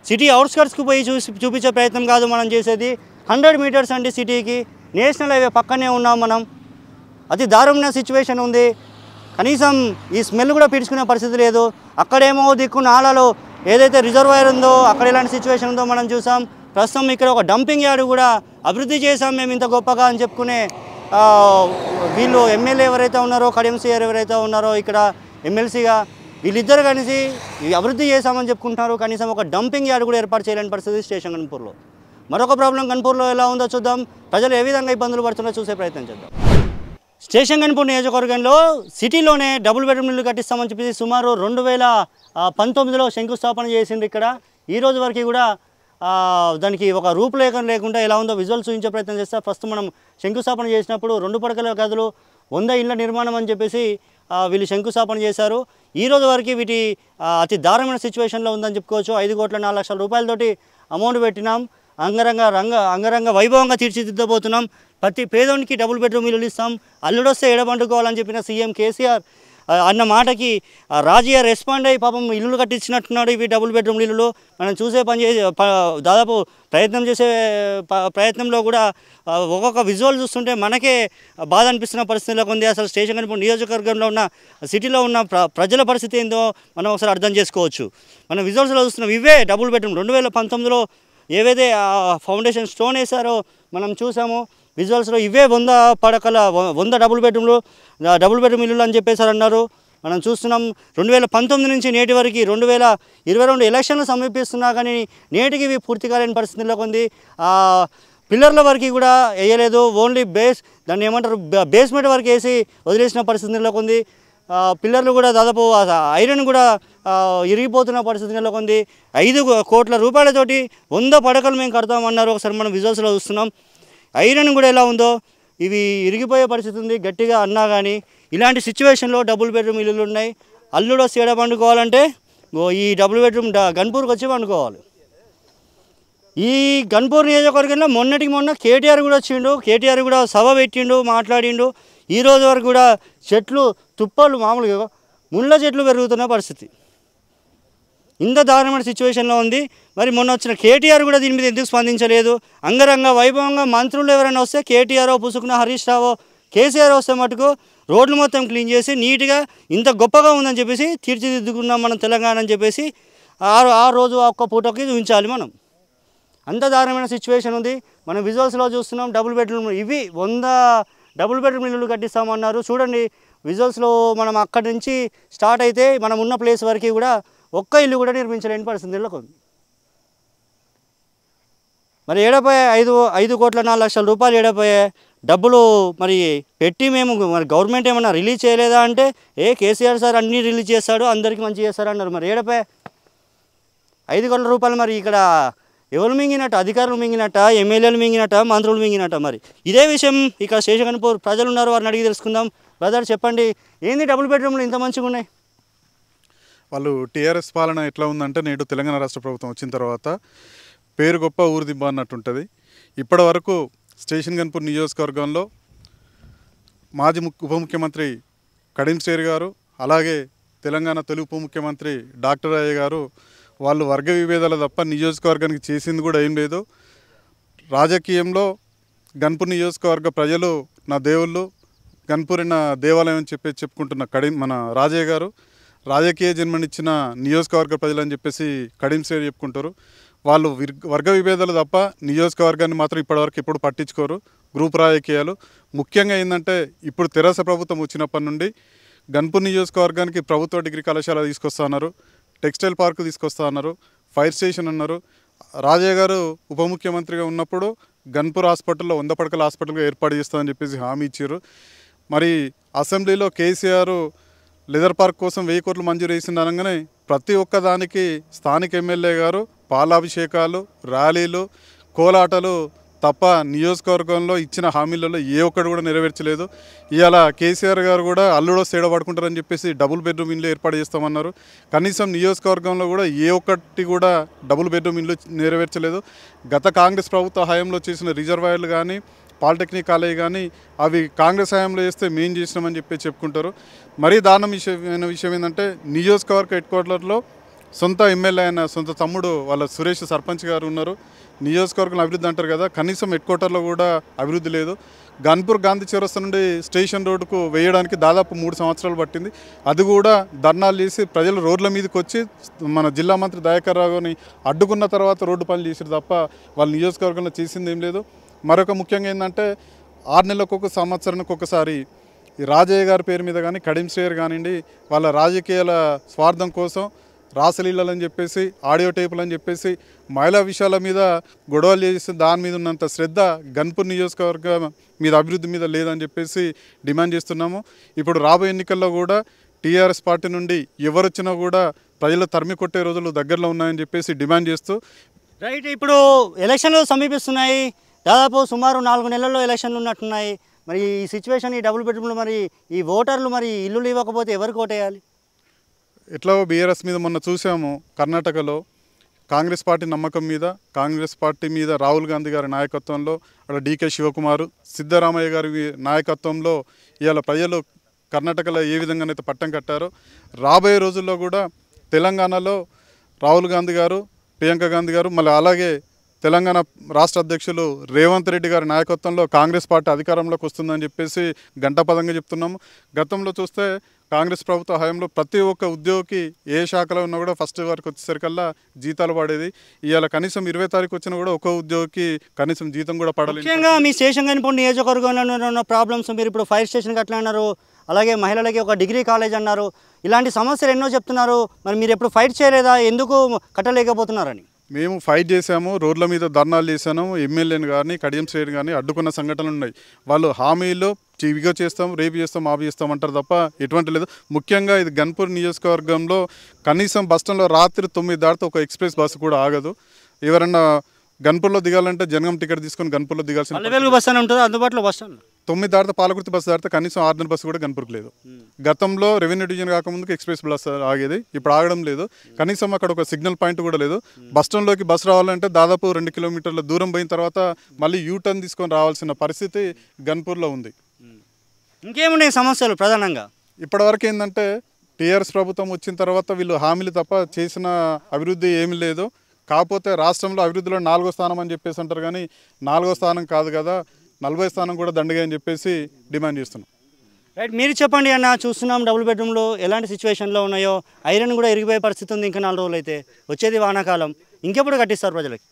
సిటీ అవుట్స్కర్ట్స్కి పోయి చూసి చూపించే ప్రయత్నం కాదు మనం చేసేది హండ్రెడ్ మీటర్స్ అండి సిటీకి నేషనల్ హైవే పక్కనే ఉన్నాం మనం అతి దారుణమైన సిచ్యువేషన్ ఉంది కనీసం ఈ స్మెల్ కూడా పీడ్చుకునే పరిస్థితి లేదు అక్కడేమో దిక్కు నాలలో ఏదైతే రిజర్వాయర్ ఉందో అక్కడ ఇలాంటి సిచ్యువేషన్ ఉందో మనం చూసాం ప్రస్తుతం ఇక్కడ ఒక డంపింగ్ యార్డు కూడా అభివృద్ధి చేసాం మేము ఇంత గొప్పగా అని చెప్పుకునే వీళ్ళు ఎమ్మెల్యే ఎవరైతే ఉన్నారో కడియంసీఆర్ ఎవరైతే ఉన్నారో ఇక్కడ ఎమ్మెల్సీగా వీళ్ళిద్దరు కలిసి అభివృద్ధి చేశామని చెప్పుకుంటున్నారు కనీసం ఒక డంపింగ్ యార్డ్ కూడా ఏర్పాటు చేయలేని పరిస్థితి స్టేషన్ గణపూర్లో మరొక ప్రాబ్లం కన్పూర్లో ఎలా ఉందో చూద్దాం ప్రజలు ఏ విధంగా ఇబ్బందులు పడుతున్నా చూసే ప్రయత్నం చేద్దాం స్టేషన్ కన్పూర్ నియోజకవర్గంలో సిటీలోనే డబుల్ బెడ్రూమ్ ఇల్లు కట్టిస్తామని చెప్పేసి సుమారు రెండు వేల పంతొమ్మిదిలో శంకుస్థాపన చేసింది ఇక్కడ ఈ రోజు వరకు కూడా దానికి ఒక రూపులేఖన లేకుండా ఎలా ఉందో విజువల్ చూపించే ప్రయత్నం చేస్తే ఫస్ట్ మనం శంకుస్థాపన చేసినప్పుడు రెండు పడకల గదులు వంద ఇళ్ల నిర్మాణం అని చెప్పేసి వీళ్ళు శంకుస్థాపన చేశారు ఈ రోజు వరకు వీటి అతి దారుణమైన సిచ్యువేషన్లో ఉందని చెప్పుకోవచ్చు ఐదు కోట్ల నాలుగు లక్షల రూపాయలతోటి అమౌంట్ పెట్టినాం అంగరంగ రంగ అంగరంగ వైభవంగా తీర్చిదిద్దబోతున్నాం ప్రతి పేదోనికి డబుల్ బెడ్రూమ్ ఇల్లు ఇస్తాం అల్లుడొస్తే ఎడబండుకోవాలని చెప్పిన సీఎం కేసీఆర్ అన్న మాటకి రాజయ్య రెస్పాండ్ అయ్యి పాపం ఇల్లులు కట్టించినట్టున్నాడు ఇవి డబుల్ బెడ్రూమ్ ఇల్లులు మనం చూసే పని చేసే దాదాపు ప్రయత్నం చేసే ప్రయత్నంలో కూడా ఒక్కొక్క విజువల్ చూస్తుంటే మనకే బాధ అనిపిస్తున్న పరిస్థితిలో ఉంది అసలు స్టేషన్ కనిపి నియోజకవర్గంలో ఉన్న సిటీలో ఉన్న ప్రజల పరిస్థితి ఏందో మనం ఒకసారి అర్థం చేసుకోవచ్చు మనం విజువల్స్లో చూస్తున్నాం ఇవే డబుల్ బెడ్రూమ్ రెండు వేల పంతొమ్మిదిలో ఏవైతే ఫౌండేషన్ స్టోన్ వేసారో మనం చూసాము విజువల్స్లో ఇవే వంద పడకల వంద డబుల్ బెడ్రూమ్లు డబుల్ బెడ్రూమ్ ఇల్లు అని చెప్పేసారు అన్నారు మనం చూస్తున్నాం రెండు వేల పంతొమ్మిది నుంచి నేటి వరకు రెండు వేల ఇరవై రెండు ఎలక్షన్లు సమీపిస్తున్నా కానీ నేటికి ఇవి పూర్తి కాలేని పరిస్థితుల్లో ఉంది పిల్లర్ల వరకు కూడా వేయలేదు ఓన్లీ బేస్ దాన్ని ఏమంటారు బేస్మెంట్ వరకు వేసి వదిలేసిన పరిస్థితి ఉంది పిల్లర్లు కూడా దాదాపు ఐరన్ కూడా ఇరిగిపోతున్న పరిస్థితి నెలకొంది ఐదు కోట్ల రూపాయలతోటి వంద పడకలు మేము కడతామన్నారు ఒకసారి మనం విజువల్స్లో చూస్తున్నాం ఐరన్ కూడా ఎలా ఉందో ఇవి ఇరిగిపోయే పరిస్థితి ఉంది గట్టిగా అన్నా కానీ ఇలాంటి సిచ్యువేషన్లో డబుల్ బెడ్రూమ్ ఇల్లులు ఉన్నాయి అల్లుడు వస్తే ఎడ పండుకోవాలంటే ఈ డబుల్ బెడ్రూమ్ గన్పూర్కి వచ్చి పండుకోవాలి ఈ గన్పూర్ నియోజకవర్గంలో మొన్నటికి మొన్న కేటీఆర్ కూడా వచ్చిండు కేటీఆర్ కూడా సభ పెట్టిండు మాట్లాడిండు ఈరోజు వరకు కూడా చెట్లు తుప్పాలు మామూలుగా ముళ్ళ చెట్లు పెరుగుతున్న పరిస్థితి ఇంత దారుణమైన సిచ్యువేషన్లో ఉంది మరి మొన్న వచ్చిన కేటీఆర్ కూడా దీని మీద ఎందుకు స్పందించలేదు అంగరంగ వైభవంగా మంత్రులు ఎవరైనా వస్తే కేటీఆర్ పుసుకున హరీష్ రావో కేసీఆర్ వస్తే మటుకు రోడ్లు మొత్తం క్లీన్ చేసి నీట్గా ఇంత గొప్పగా ఉందని చెప్పేసి తీర్చిదిద్దుకున్నాం మనం తెలంగాణ అని చెప్పేసి ఆ రోజు ఒక్క పూటకి ఉంచాలి మనం అంత దారుణమైన సిచ్యువేషన్ ఉంది మనం విజువల్స్లో చూస్తున్నాం డబుల్ బెడ్రూమ్ ఇవి వంద డబుల్ బెడ్రూమ్ ఇల్లు కట్టిస్తామన్నారు చూడండి విజువల్స్లో మనం అక్కడి నుంచి స్టార్ట్ అయితే మనం ఉన్న ప్లేస్ వరకు కూడా ఒక్క ఇల్లు కూడా నిర్మించలేని పరిస్థితి ఇళ్ళకు మరి ఏడపై ఐదు ఐదు కోట్ల నాలుగు లక్షల రూపాయలు ఏడపోయే డబ్బులు మరి పెట్టి మేము మరి గవర్నమెంట్ ఏమన్నా రిలీజ్ చేయలేదా అంటే ఏ కేసీఆర్ సార్ అన్నీ రిలీజ్ చేస్తాడు అందరికీ మంచి చేస్తారు అన్నారు మరి ఏడపై ఐదు కోట్ల రూపాయలు మరి ఇక్కడ ఎవరు మింగినట్ట అధికారులు మింగినట్ట ఎమ్మెల్యేలు మింగినట్ట మంత్రులు మింగినట్ట మరి ఇదే విషయం ఇక్కడ శేషగన్పూర్ ప్రజలు ఉన్నారు వారిని అడిగి తెలుసుకుందాం బ్రదర్ చెప్పండి ఏంది డబుల్ బెడ్రూమ్లు ఇంత మంచిగా ఉన్నాయి వాళ్ళు టీఆర్ఎస్ పాలన ఎట్లా ఉందంటే నేడు తెలంగాణ రాష్ట్ర ప్రభుత్వం వచ్చిన తర్వాత పేరు గొప్ప ఊరు దిబ్బ అన్నట్టు ఉంటుంది ఇప్పటి వరకు స్టేషన్ గన్పూర్ నియోజకవర్గంలో మాజీ ఉప ముఖ్యమంత్రి కడింశేరి గారు అలాగే తెలంగాణ తొలి ఉప ముఖ్యమంత్రి డాక్టర్ అయ్య గారు వాళ్ళు వర్గ విభేదాలు తప్ప నియోజకవర్గానికి చేసింది కూడా ఏం లేదు రాజకీయంలో గన్పూర్ నియోజకవర్గ ప్రజలు నా దేవుళ్ళు గన్పూరిన దేవాలయం అని చెప్పేసి చెప్పుకుంటున్న కడిం మన రాజయ్య గారు రాజకీయ జన్మనిచ్చిన నియోజకవర్గ ప్రజలు అని చెప్పేసి కడిం శ్రేణి చెప్పుకుంటారు వాళ్ళు వర్గ విభేదాలు తప్ప నియోజకవర్గాన్ని మాత్రం ఇప్పటివరకు ఎప్పుడు పట్టించుకోరు గ్రూప్ రాజకీయాలు ముఖ్యంగా ఏంటంటే ఇప్పుడు తెరాస ప్రభుత్వం వచ్చినప్పటి నుండి గన్పూర్ నియోజకవర్గానికి ప్రభుత్వ డిగ్రీ కళాశాల తీసుకొస్తా అన్నారు టెక్స్టైల్ పార్క్ తీసుకొస్తా అన్నారు ఫైర్ స్టేషన్ అన్నారు రాజయ్య గారు ఉప ముఖ్యమంత్రిగా ఉన్నప్పుడు గన్పూర్ హాస్పిటల్లో వంద పడకల హాస్పిటల్గా ఏర్పాటు చేస్తామని చెప్పేసి హామీ ఇచ్చారు మరి అసెంబ్లీలో కేసీఆర్ లెదర్ పార్క్ కోసం వెయ్యి కోట్లు మంజూరు అనగానే ప్రతి ఒక్కదానికి స్థానిక ఎమ్మెల్యే గారు పాలాభిషేకాలు ర్యాలీలు కోలాటలు తప్ప నియోజకవర్గంలో ఇచ్చిన హామీలలో ఏ ఒక్కటి కూడా నెరవేర్చలేదు ఇవాళ కేసీఆర్ గారు కూడా అల్లుడో సేడ పడుకుంటారని చెప్పేసి డబుల్ బెడ్రూమ్ ఇండ్లు ఏర్పాటు చేస్తామన్నారు కనీసం నియోజకవర్గంలో కూడా ఏ ఒక్కటి కూడా డబుల్ బెడ్రూమ్ ఇండ్లు నెరవేర్చలేదు గత కాంగ్రెస్ ప్రభుత్వ హయాంలో చేసిన రిజర్వాయర్లు కానీ పాలిటెక్నిక్ కాలేజ్ కానీ అవి కాంగ్రెస్ హయాంలో వేస్తే మేం చేసినామని చెప్పి చెప్పుకుంటారు మరీ దారుణం విషయమైన విషయం ఏంటంటే నియోజకవర్గ హెడ్ క్వార్టర్లో సొంత ఎమ్మెల్యే అయిన సొంత తమ్ముడు వాళ్ళ సురేష్ సర్పంచ్ గారు ఉన్నారు నియోజకవర్గంలో అభివృద్ధి అంటారు కదా కనీసం హెడ్ క్వార్టర్లో కూడా అభివృద్ధి లేదు గన్పూర్ గాంధీ చివరస్ నుండి స్టేషన్ రోడ్డుకు వేయడానికి దాదాపు మూడు సంవత్సరాలు పట్టింది అది కూడా ధర్నాలు చేసి ప్రజలు రోడ్ల మీదకి వచ్చి మన జిల్లా మంత్రి దయాకర్ రావుని అడ్డుకున్న తర్వాత రోడ్డు పనులు చేసారు తప్ప వాళ్ళ నియోజకవర్గంలో చేసింది ఏం లేదు మరొక ముఖ్యంగా ఏంటంటే ఆరు నెలలకు ఒక సంవత్సరానికి ఒకసారి రాజయ్య గారి పేరు మీద కానీ కడిం శ్రేయర్ కానివ్వండి వాళ్ళ రాజకీయాల స్వార్థం కోసం రాసలీలని చెప్పేసి ఆడియో టేపులు అని చెప్పేసి మహిళా విషయాల మీద గొడవలు చేసి దాని మీద ఉన్నంత శ్రద్ధ గన్పూర్ నియోజకవర్గం మీద అభివృద్ధి మీద లేదని చెప్పేసి డిమాండ్ చేస్తున్నాము ఇప్పుడు రాబోయే ఎన్నికల్లో కూడా టీఆర్ఎస్ పార్టీ నుండి ఎవరొచ్చినా కూడా ప్రజలు తరిమి కొట్టే రోజులు దగ్గరలో ఉన్నాయని చెప్పేసి డిమాండ్ చేస్తూ రైట్ ఇప్పుడు ఎలక్షన్లు సమీపిస్తున్నాయి దాదాపు సుమారు నాలుగు నెలల్లో ఎలక్షన్లు ఉన్నట్టున్నాయి మరి ఈ సిచ్యువేషన్ ఈ డబుల్ బెడ్రూమ్లు మరి ఈ ఓటర్లు మరి ఇల్లు ఇవ్వకపోతే ఎవరికి ఓటేయాలి ఎట్లా బీఆర్ఎస్ మీద మొన్న చూసాము కర్ణాటకలో కాంగ్రెస్ పార్టీ నమ్మకం మీద కాంగ్రెస్ పార్టీ మీద రాహుల్ గాంధీ గారి నాయకత్వంలో అక్కడ డీకే శివకుమారు సిద్ధరామయ్య గారి నాయకత్వంలో ఇవాళ ప్రజలు కర్ణాటకలో ఏ విధంగానైతే పట్టం కట్టారో రాబోయే రోజుల్లో కూడా తెలంగాణలో రాహుల్ గాంధీ గారు ప్రియాంక గాంధీ గారు మళ్ళీ అలాగే తెలంగాణ రాష్ట్ర అధ్యక్షులు రేవంత్ రెడ్డి గారి నాయకత్వంలో కాంగ్రెస్ పార్టీ అధికారంలోకి వస్తుందని చెప్పేసి గంటపదంగా చెప్తున్నాము గతంలో చూస్తే కాంగ్రెస్ ప్రభుత్వ హయాంలో ప్రతి ఒక్క ఉద్యోగికి ఏ శాఖలో ఉన్నా కూడా ఫస్ట్ వారికి వచ్చేసరికల్లా జీతాలు పడేది ఇవాళ కనీసం ఇరవై తారీఖు వచ్చినా కూడా ఒక్క ఉద్యోగికి కనీసం జీతం కూడా పడలేదు ముఖ్యంగా మీ స్టేషన్ కనిపోండి నియోజకవర్గంలో ఉన్న ప్రాబ్లమ్స్ మీరు ఇప్పుడు ఫైర్ స్టేషన్ అట్లా అన్నారు అలాగే మహిళలకి ఒక డిగ్రీ కాలేజ్ అన్నారు ఇలాంటి సమస్యలు ఎన్నో చెప్తున్నారు మరి మీరు ఎప్పుడు ఫైట్ చేయలేదా ఎందుకు కట్టలేకపోతున్నారని మేము ఫైట్ చేసాము రోడ్ల మీద ధర్నాలు చేశాము ఎమ్మెల్యేని కానీ కడియం శ్రేణి కానీ అడ్డుకున్న సంఘటనలు ఉన్నాయి వాళ్ళు హామీలు ఇవిగో చేస్తాం రేపు చేస్తాం ఆపు చేస్తాం అంటారు తప్ప ఎటువంటి లేదు ముఖ్యంగా ఇది గన్పూర్ నియోజకవర్గంలో కనీసం బస్టాండ్లో రాత్రి తొమ్మిది దాటితే ఒక ఎక్స్ప్రెస్ బస్సు కూడా ఆగదు ఎవరన్నా గన్పూర్లో దిగాలంటే జనగం టికెట్ తీసుకొని గన్పూర్లో దిగాల్సిన బస్ ఉంటుంది అందుబాటులో బస్ తొమ్మిది దాటితే పాలకుర్తి బస్సు దాటితే కనీసం ఆర్డినరీ బస్సు కూడా కనపడకు లేదు hmm. గతంలో రెవెన్యూ డివిజన్ కాకముందుకు ఎక్స్ప్రెస్ బస్ ఆగేది ఇప్పుడు ఆగడం లేదు hmm. కనీసం అక్కడ ఒక సిగ్నల్ పాయింట్ కూడా లేదు hmm. బస్ స్టాండ్లోకి బస్సు రావాలంటే దాదాపు రెండు కిలోమీటర్ల దూరం పోయిన తర్వాత మళ్ళీ యూ టర్న్ తీసుకొని రావాల్సిన పరిస్థితి గన్పూర్లో ఉంది ఇంకేమున్నాయి సమస్యలు ప్రధానంగా ఇప్పటివరకు ఏంటంటే టీఆర్ఎస్ ప్రభుత్వం వచ్చిన తర్వాత వీళ్ళు హామీలు తప్ప చేసిన అభివృద్ధి ఏమీ లేదు కాకపోతే రాష్ట్రంలో అభివృద్ధిలో నాలుగో స్థానం అని చెప్పేసి అంటారు కానీ నాలుగో స్థానం కాదు కదా నలభై స్థానం కూడా దండగా అని చెప్పేసి డిమాండ్ చేస్తున్నాం రైట్ మీరు చెప్పండి అన్న చూస్తున్నాం డబుల్ బెడ్రూమ్లో ఎలాంటి సిచ్యువేషన్లో ఉన్నాయో ఐరన్ కూడా ఇరిగిపోయే పరిస్థితి ఉంది ఇంకా నాలుగు రోజులు అయితే వచ్చేది వానాకాలం ఇంకెప్పుడు కట్టిస్తారు ప్రజలకి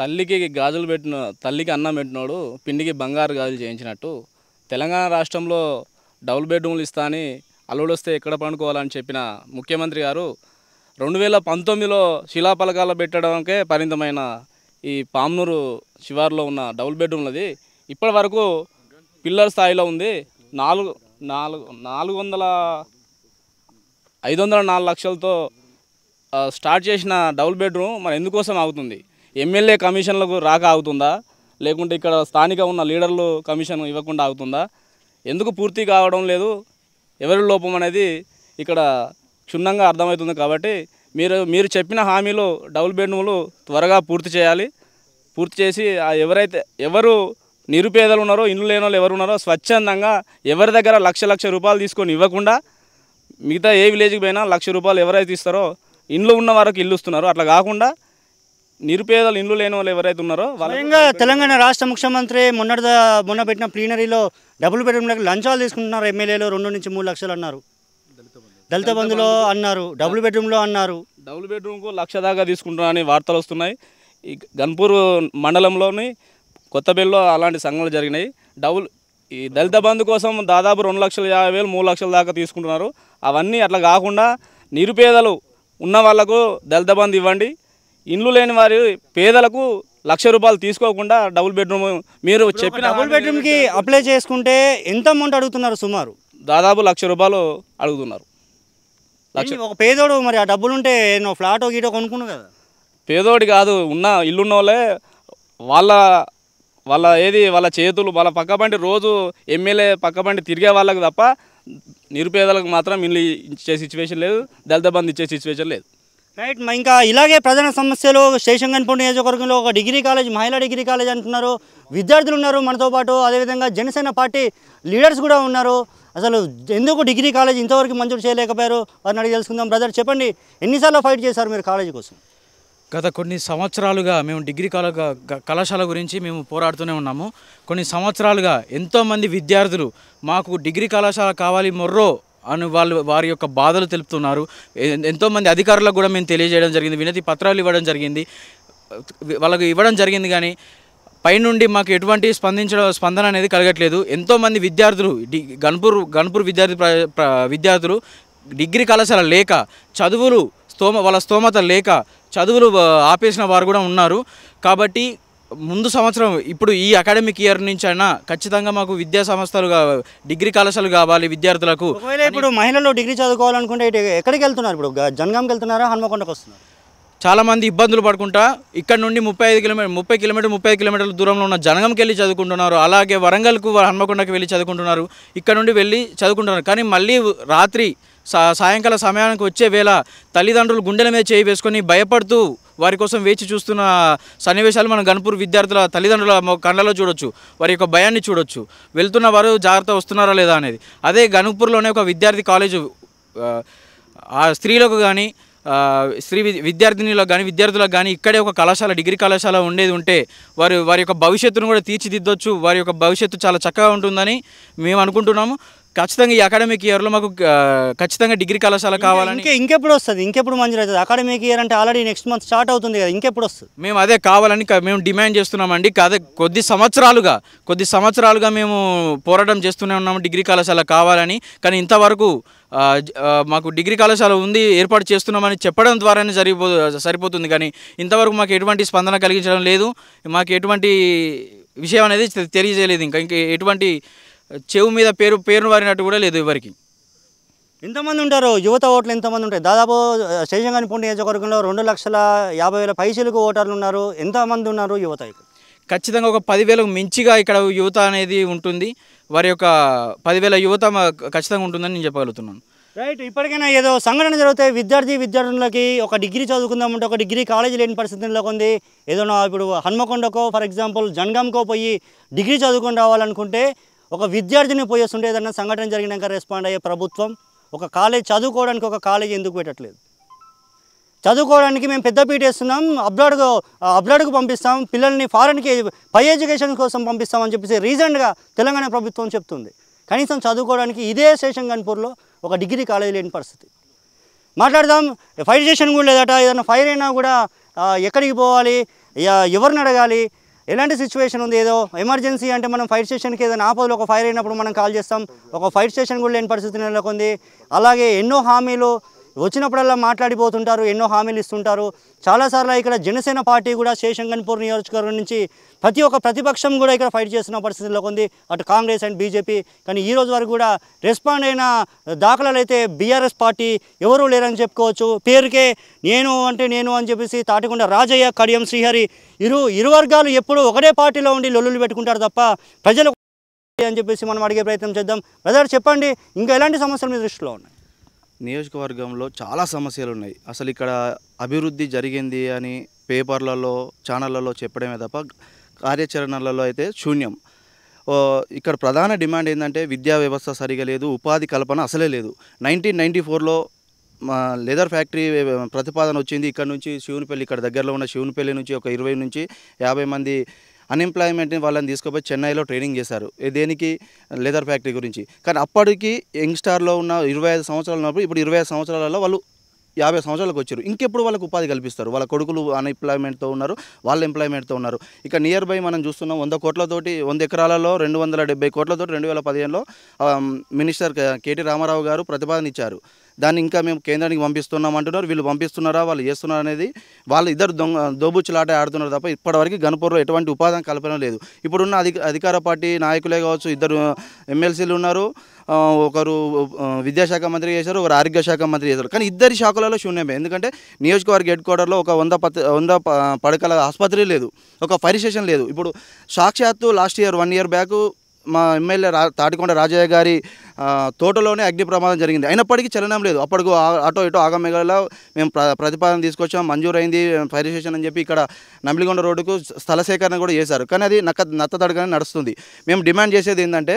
తల్లికి గాజులు పెట్టిన తల్లికి అన్నం పెట్టినోడు పిండికి బంగారు గాజులు చేయించినట్టు తెలంగాణ రాష్ట్రంలో డబుల్ బెడ్రూమ్లు ఇస్తా అని అల్లుడు వస్తే ఎక్కడ పండుకోవాలని చెప్పిన ముఖ్యమంత్రి గారు రెండు వేల పంతొమ్మిదిలో శిలాపలకాలు పెట్టడానికే పరిమితమైన ఈ పామునూరు శివారులో ఉన్న డబుల్ బెడ్రూమ్లది ఇప్పటి వరకు పిల్లర్ స్థాయిలో ఉంది నాలుగు నాలుగు నాలుగు వందల ఐదు వందల నాలుగు లక్షలతో స్టార్ట్ చేసిన డబుల్ బెడ్రూమ్ మరి ఎందుకోసం ఆగుతుంది ఎమ్మెల్యే కమిషన్లకు రాక ఆగుతుందా లేకుంటే ఇక్కడ స్థానిక ఉన్న లీడర్లు కమిషన్ ఇవ్వకుండా ఆగుతుందా ఎందుకు పూర్తి కావడం లేదు ఎవరి లోపం అనేది ఇక్కడ క్షుణ్ణంగా అర్థమవుతుంది కాబట్టి మీరు మీరు చెప్పిన హామీలు డబుల్ బెడ్రూములు త్వరగా పూర్తి చేయాలి పూర్తి చేసి ఎవరైతే ఎవరు నిరుపేదలు ఉన్నారో ఇల్లు లేని వాళ్ళు ఎవరు ఉన్నారో స్వచ్ఛందంగా ఎవరి దగ్గర లక్ష లక్ష రూపాయలు తీసుకొని ఇవ్వకుండా మిగతా ఏ విలేజ్కి పోయినా లక్ష రూపాయలు ఎవరైతే ఇస్తారో ఇండ్లు ఉన్న వారికి ఇల్లు ఇస్తున్నారు అట్లా కాకుండా నిరుపేదలు ఇండ్లు లేని వాళ్ళు ఎవరైతే ఉన్నారో వాళ్ళంగా తెలంగాణ రాష్ట్ర ముఖ్యమంత్రి మొన్నటి మొన్న పెట్టిన ప్లీనరీలో డబుల్ బెడ్రూమ్లకు లంచాలు తీసుకుంటున్నారు ఎమ్మెల్యేలు రెండు నుంచి మూడు లక్షలు అన్నారు దళిత బంధులో అన్నారు డబుల్ బెడ్రూమ్లో అన్నారు డబుల్ బెడ్రూమ్కు లక్ష దాకా తీసుకుంటున్నారని వార్తలు వస్తున్నాయి ఈ గన్పూర్ మండలంలోని కొత్తబెల్లిలో అలాంటి సంఘటనలు జరిగినాయి డబుల్ ఈ దళిత బంధు కోసం దాదాపు రెండు లక్షల యాభై వేలు మూడు లక్షల దాకా తీసుకుంటున్నారు అవన్నీ అట్లా కాకుండా నిరుపేదలు ఉన్న వాళ్లకు దళిత బంధు ఇవ్వండి ఇండ్లు లేని వారి పేదలకు లక్ష రూపాయలు తీసుకోకుండా డబుల్ బెడ్రూమ్ మీరు చెప్పిన డబుల్ బెడ్రూమ్కి అప్లై చేసుకుంటే ఎంత అమౌంట్ అడుగుతున్నారు సుమారు దాదాపు లక్ష రూపాయలు అడుగుతున్నారు ఒక పేదోడు మరి ఆ డబ్బులు ఉంటే నువ్వు ఫ్లాటో గీటో కొనుక్కున్నావు కదా పేదోడి కాదు ఉన్న ఇల్లున్న వాళ్ళే వాళ్ళ వాళ్ళ ఏది వాళ్ళ చేతులు వాళ్ళ పక్కబండి రోజు ఎమ్మెల్యే పక్కబండి తిరిగే వాళ్ళకి తప్ప నిరుపేదలకు మాత్రం ఇల్లు ఇచ్చే సిచ్యువేషన్ లేదు దళిత బంధు ఇచ్చే సిచ్యువేషన్ లేదు రైట్ మా ఇంకా ఇలాగే ప్రధాన సమస్యలు స్టేషన్ కనిపూడి నియోజకవర్గంలో ఒక డిగ్రీ కాలేజ్ మహిళా డిగ్రీ కాలేజ్ అంటున్నారు విద్యార్థులు ఉన్నారు మనతో పాటు అదేవిధంగా జనసేన పార్టీ లీడర్స్ కూడా ఉన్నారు అసలు ఎందుకు డిగ్రీ కాలేజ్ ఇంతవరకు మంజూరు చేయలేకపోయారు వారిని అడిగి తెలుసుకుందాం బ్రదర్ చెప్పండి ఎన్నిసార్లు ఫైట్ చేశారు మీరు కాలేజీ కోసం గత కొన్ని సంవత్సరాలుగా మేము డిగ్రీ కళాశాల గురించి మేము పోరాడుతూనే ఉన్నాము కొన్ని సంవత్సరాలుగా ఎంతోమంది విద్యార్థులు మాకు డిగ్రీ కళాశాల కావాలి మొర్రో అని వాళ్ళు వారి యొక్క బాధలు తెలుపుతున్నారు ఎంతోమంది అధికారులకు కూడా మేము తెలియజేయడం జరిగింది వినతి పత్రాలు ఇవ్వడం జరిగింది వాళ్ళకు ఇవ్వడం జరిగింది కానీ పైనుండి మాకు ఎటువంటి స్పందించడం స్పందన అనేది కలగట్లేదు ఎంతోమంది విద్యార్థులు డి గన్పూర్ గన్పూర్ విద్యార్థి విద్యార్థులు డిగ్రీ కళాశాల లేక చదువులు స్తోమ వాళ్ళ స్తోమత లేక చదువులు ఆపేసిన వారు కూడా ఉన్నారు కాబట్టి ముందు సంవత్సరం ఇప్పుడు ఈ అకాడమిక్ ఇయర్ నుంచి అయినా ఖచ్చితంగా మాకు విద్యా సంస్థలు డిగ్రీ కళాశాలలు కావాలి విద్యార్థులకు ఇప్పుడు మహిళలు డిగ్రీ చదువుకోవాలనుకుంటే ఎక్కడికి వెళ్తున్నారు ఇప్పుడు జనగామకి వెళ్తున్నారా హనుమకొండకు వస్తున్నారు చాలామంది ఇబ్బందులు పడుకుంటా ఇక్కడ నుండి ముప్పై ఐదు కిలోమీటర్ ముప్పై కిలోమీటర్ ముప్పై కిలోమీటర్ల దూరంలో ఉన్న జనగంకి వెళ్ళి చదువుకుంటున్నారు అలాగే వరంగల్కు హన్మకొండకి వెళ్ళి చదువుకుంటున్నారు ఇక్కడ నుండి వెళ్ళి చదువుకుంటున్నారు కానీ మళ్ళీ రాత్రి సాయంకాల సమయానికి వచ్చే వేళ తల్లిదండ్రులు గుండెల మీద చేయి వేసుకొని భయపడుతూ వారి కోసం వేచి చూస్తున్న సన్నివేశాలు మనం గణపూర్ విద్యార్థుల తల్లిదండ్రుల కండలో చూడొచ్చు వారి యొక్క భయాన్ని చూడొచ్చు వెళ్తున్న వారు జాగ్రత్త వస్తున్నారా లేదా అనేది అదే గణపూర్లోనే ఒక విద్యార్థి కాలేజు ఆ స్త్రీలకు కానీ స్త్రీ విద్యార్థినిలకు కానీ విద్యార్థులకు కానీ ఇక్కడే ఒక కళాశాల డిగ్రీ కళాశాల ఉండేది ఉంటే వారు వారి యొక్క భవిష్యత్తును కూడా తీర్చిదిద్దొచ్చు వారి యొక్క భవిష్యత్తు చాలా చక్కగా ఉంటుందని మేము అనుకుంటున్నాము ఖచ్చితంగా ఈ అకాడమిక్ ఇయర్లో మాకు ఖచ్చితంగా డిగ్రీ కళాశాల కావాలి ఇంకా ఇంకెప్పుడు వస్తుంది ఇంకెప్పుడు మంజూరు అవుతుంది అకాడమిక్ ఇయర్ అంటే ఆల్రెడీ నెక్స్ట్ మంత్ స్టార్ట్ అవుతుంది కదా ఇంకెప్పుడు వస్తుంది మేము అదే కావాలని మేము డిమాండ్ చేస్తున్నామండి అదే కొద్ది సంవత్సరాలుగా కొద్ది సంవత్సరాలుగా మేము పోరాటం చేస్తూనే ఉన్నాము డిగ్రీ కళాశాల కావాలని కానీ ఇంతవరకు మాకు డిగ్రీ కళాశాల ఉంది ఏర్పాటు చేస్తున్నామని చెప్పడం ద్వారానే సరిపో సరిపోతుంది కానీ ఇంతవరకు మాకు ఎటువంటి స్పందన కలిగించడం లేదు మాకు ఎటువంటి విషయం అనేది తెలియజేయలేదు ఇంకా ఇంకా ఎటువంటి చెవు మీద పేరు పేరును వారినట్టు కూడా లేదు ఎవరికి ఎంతమంది ఉంటారు యువత ఓట్లు ఎంతమంది ఉంటాయి దాదాపు శైజంగాని పొండి నియోజకవర్గంలో రెండు లక్షల యాభై వేల పైసలకు ఓటర్లు ఉన్నారు ఎంతమంది ఉన్నారు యువత ఖచ్చితంగా ఒక పదివేలకు మించిగా ఇక్కడ యువత అనేది ఉంటుంది వారి యొక్క పదివేల యువత ఖచ్చితంగా ఉంటుందని నేను చెప్పగలుగుతున్నాను రైట్ ఇప్పటికైనా ఏదో సంఘటన జరిగితే విద్యార్థి విద్యార్థులకి ఒక డిగ్రీ చదువుకుందాం అంటే ఒక డిగ్రీ కాలేజీ లేని పరిస్థితుల్లో ఉంది ఏదో ఇప్పుడు హన్మకొండకో ఫర్ ఎగ్జాంపుల్ జన్గామ్కో పోయి డిగ్రీ చదువుకొని రావాలనుకుంటే ఒక విద్యార్థిని పోయేస్తుంటే ఏదైనా సంఘటన జరిగినాక రెస్పాండ్ అయ్యే ప్రభుత్వం ఒక కాలేజ్ చదువుకోవడానికి ఒక కాలేజ్ ఎందుకు పెట్టట్లేదు చదువుకోవడానికి మేము పెద్దపీట వేస్తున్నాం అబ్రాడ్కు అబ్రాడ్కు పంపిస్తాం పిల్లల్ని ఫారెన్కి పై ఎడ్యుకేషన్ కోసం పంపిస్తామని చెప్పేసి రీసెంట్గా తెలంగాణ ప్రభుత్వం చెప్తుంది కనీసం చదువుకోవడానికి ఇదే శేషంగన్పూర్లో ఒక డిగ్రీ కాలేజ్ లేని పరిస్థితి మాట్లాడదాం ఫైర్ స్టేషన్ కూడా లేదట ఏదైనా ఫైర్ అయినా కూడా ఎక్కడికి పోవాలి ఎవరిని అడగాలి ఎలాంటి సిచ్యువేషన్ ఉంది ఏదో ఎమర్జెన్సీ అంటే మనం ఫైర్ స్టేషన్కి ఏదైనా ఆపదలో ఒక ఫైర్ అయినప్పుడు మనం కాల్ చేస్తాం ఒక ఫైర్ స్టేషన్ కూడా లేని పరిస్థితి నెలకొంది అలాగే ఎన్నో హామీలు వచ్చినప్పుడల్లా మాట్లాడిపోతుంటారు ఎన్నో హామీలు ఇస్తుంటారు చాలాసార్లు ఇక్కడ జనసేన పార్టీ కూడా శేషంగన్పూర్ నియోజకవర్గం నుంచి ప్రతి ఒక్క ప్రతిపక్షం కూడా ఇక్కడ ఫైట్ చేస్తున్న పరిస్థితిలో ఉంది అటు కాంగ్రెస్ అండ్ బీజేపీ కానీ ఈ రోజు వరకు కూడా రెస్పాండ్ అయిన దాఖలాలు అయితే బీఆర్ఎస్ పార్టీ ఎవరూ లేరని చెప్పుకోవచ్చు పేరుకే నేను అంటే నేను అని చెప్పేసి తాటికొండ రాజయ్య కడియం శ్రీహరి ఇరు ఇరు వర్గాలు ఎప్పుడూ ఒకటే పార్టీలో ఉండి లొల్లులు పెట్టుకుంటారు తప్ప ప్రజలు అని చెప్పేసి మనం అడిగే ప్రయత్నం చేద్దాం బ్రదర్ చెప్పండి ఇంకా ఎలాంటి సమస్యలు మీ దృష్టిలో ఉన్నాయి నియోజకవర్గంలో చాలా సమస్యలు ఉన్నాయి అసలు ఇక్కడ అభివృద్ధి జరిగింది అని పేపర్లలో ఛానళ్లలో చెప్పడమే తప్ప కార్యాచరణలలో అయితే శూన్యం ఇక్కడ ప్రధాన డిమాండ్ ఏంటంటే విద్యా వ్యవస్థ సరిగా లేదు ఉపాధి కల్పన అసలే లేదు నైన్టీన్ నైంటీ ఫోర్లో లెదర్ ఫ్యాక్టరీ ప్రతిపాదన వచ్చింది ఇక్కడ నుంచి శివునిపల్లి ఇక్కడ దగ్గరలో ఉన్న శివునిపల్లి నుంచి ఒక ఇరవై నుంచి యాభై మంది అన్ఎంప్లాయ్మెంట్ని వాళ్ళని తీసుకుపోయి చెన్నైలో ట్రైనింగ్ చేశారు దేనికి లెదర్ ఫ్యాక్టరీ గురించి కానీ అప్పటికి యంగ్స్టార్లో ఉన్న ఇరవై ఐదు సంవత్సరాలు ఉన్నప్పుడు ఇప్పుడు ఇరవై ఐదు సంవత్సరాలలో వాళ్ళు యాభై సంవత్సరాలకు వచ్చారు ఇంకెప్పుడు వాళ్ళకు ఉపాధి కల్పిస్తారు వాళ్ళ కొడుకులు అన్ఎంప్లాయ్మెంట్తో ఉన్నారు వాళ్ళ ఎంప్లాయ్మెంట్తో ఉన్నారు ఇక నియర్ బై మనం చూస్తున్నాం వంద కోట్లతోటి వంద ఎకరాలలో రెండు వందల డెబ్బై కోట్లతోటి రెండు వేల పదిహేనులో మినిస్టర్ కేటీ రామారావు గారు ప్రతిపాదన ఇచ్చారు దాన్ని ఇంకా మేము కేంద్రానికి పంపిస్తున్నాం అంటున్నారు వీళ్ళు పంపిస్తున్నారా వాళ్ళు చేస్తున్నారు అనేది వాళ్ళు ఇద్దరు దొంగ దోబుచ్చులాట ఆడుతున్నారు తప్ప ఇప్పటివరకు గణపూర్లో ఎటువంటి ఉపాధి కల్పన లేదు ఇప్పుడున్న అధిక అధికార పార్టీ నాయకులే కావచ్చు ఇద్దరు ఎమ్మెల్సీలు ఉన్నారు ఒకరు విద్యాశాఖ మంత్రి చేశారు ఒకరు ఆరోగ్య శాఖ మంత్రి చేశారు కానీ ఇద్దరి శాఖలలో శూన్యమే ఎందుకంటే నియోజకవర్గ హెడ్ క్వార్టర్లో ఒక వంద పత్ వంద పడకల ఆసుపత్రి లేదు ఒక ఫైర్ స్టేషన్ లేదు ఇప్పుడు సాక్షాత్తు last year one year back మా ఎమ్మెల్యే రా తాటికొండ రాజయ్య గారి తోటలోనే అగ్ని ప్రమాదం జరిగింది అయినప్పటికీ చలనం లేదు అప్పటికు అటో ఇటో ఆగమేగల మేము ప్రతిపాదన తీసుకొచ్చాం మంజూరైంది ఫైర్ స్టేషన్ అని చెప్పి ఇక్కడ నమిలిగొండ రోడ్డుకు స్థల సేకరణ కూడా చేశారు కానీ అది నక్క నత్త తడగానే నడుస్తుంది మేము డిమాండ్ చేసేది ఏంటంటే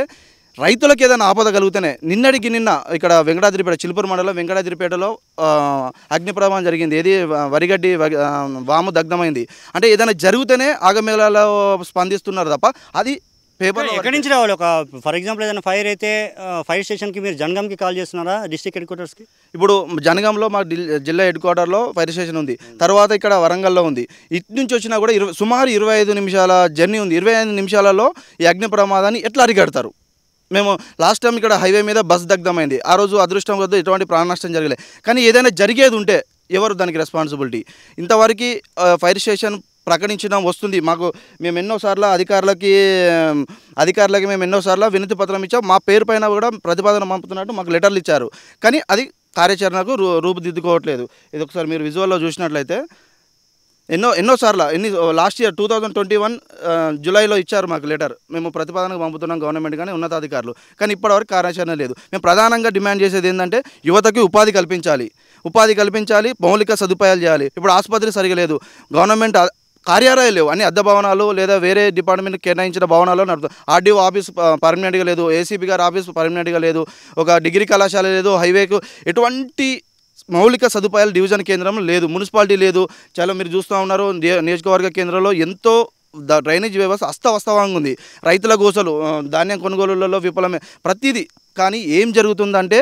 రైతులకు ఏదైనా ఆపద కలిగితేనే నిన్నటికి నిన్న ఇక్కడ వెంకటాద్రిపేట చిలుపూరు మండలం వెంకటాద్రిపేటలో అగ్ని ప్రమాదం జరిగింది ఏది వరిగడ్డి వాము దగ్ధమైంది అంటే ఏదైనా జరిగితేనే ఆగమేళాలో స్పందిస్తున్నారు తప్ప అది పేపర్ ఎక్కడి నుంచి రావాలి ఒక ఫర్ ఎగ్జాంపుల్ ఏదైనా ఫైర్ అయితే ఫైర్ స్టేషన్కి మీరు జనగంకి కాల్ చేస్తున్నారా డిస్ట్రిక్ట్ హెడ్ క్వార్టర్స్కి ఇప్పుడు జనగంలో మా జిల్లా హెడ్ క్వార్టర్లో ఫైర్ స్టేషన్ ఉంది తర్వాత ఇక్కడ వరంగల్లో ఉంది ఇటు నుంచి వచ్చినా కూడా ఇరవై సుమారు ఇరవై ఐదు నిమిషాల జర్నీ ఉంది ఇరవై ఐదు నిమిషాలలో ఈ అగ్ని ప్రమాదాన్ని ఎట్లా అరికడతారు మేము లాస్ట్ టైం ఇక్కడ హైవే మీద బస్ దగ్ధమైంది ఆ రోజు అదృష్టం వద్ద ఎటువంటి ప్రాణ నష్టం జరగలేదు కానీ ఏదైనా జరిగేది ఉంటే ఎవరు దానికి రెస్పాన్సిబిలిటీ ఇంతవరకు ఫైర్ స్టేషన్ ప్రకటించడం వస్తుంది మాకు మేము ఎన్నోసార్లు అధికారులకి అధికారులకి మేము ఎన్నోసార్లు వినతి పత్రం ఇచ్చాం మా పేరు పైన కూడా ప్రతిపాదన పంపుతున్నట్టు మాకు లెటర్లు ఇచ్చారు కానీ అది కార్యాచరణకు రూ రూపుదిద్దుకోవట్లేదు ఇది ఒకసారి మీరు విజువల్లో చూసినట్లయితే ఎన్నో ఎన్నోసార్లు ఎన్ని last year two thousand twenty one జూలైలో ఇచ్చారు మాకు లెటర్ మేము ప్రతిపాదనకు పంపుతున్నాం గవర్నమెంట్ కానీ ఉన్నతాధికారులు కానీ ఇప్పటివరకు కార్యాచరణ లేదు మేము ప్రధానంగా డిమాండ్ చేసేది ఏంటంటే యువతకి ఉపాధి కల్పించాలి ఉపాధి కల్పించాలి మౌలిక సదుపాయాలు చేయాలి ఇప్పుడు ఆసుపత్రి సరిగా లేదు గవర్నమెంట్ కార్యాలయాలు లేవు అన్ని అద్దె భవనాలు లేదా వేరే డిపార్ట్మెంట్ కేటాయించిన భవనాలు నడుతుంది ఆర్డీఓ ఆఫీస్ పర్మనెంట్గా లేదు ఏసీబీ గారి ఆఫీస్ పర్మనెంట్గా లేదు ఒక డిగ్రీ కళాశాల లేదు హైవేకు ఎటువంటి మౌలిక సదుపాయాలు డివిజన్ కేంద్రం లేదు మున్సిపాలిటీ లేదు చాలా మీరు చూస్తూ ఉన్నారు నియోజకవర్గ కేంద్రంలో ఎంతో డ్రైనేజ్ వ్యవస్థ అస్తవస్తవంగా ఉంది రైతుల గోసలు ధాన్యం కొనుగోలులలో విఫలమే ప్రతిదీ కానీ ఏం జరుగుతుందంటే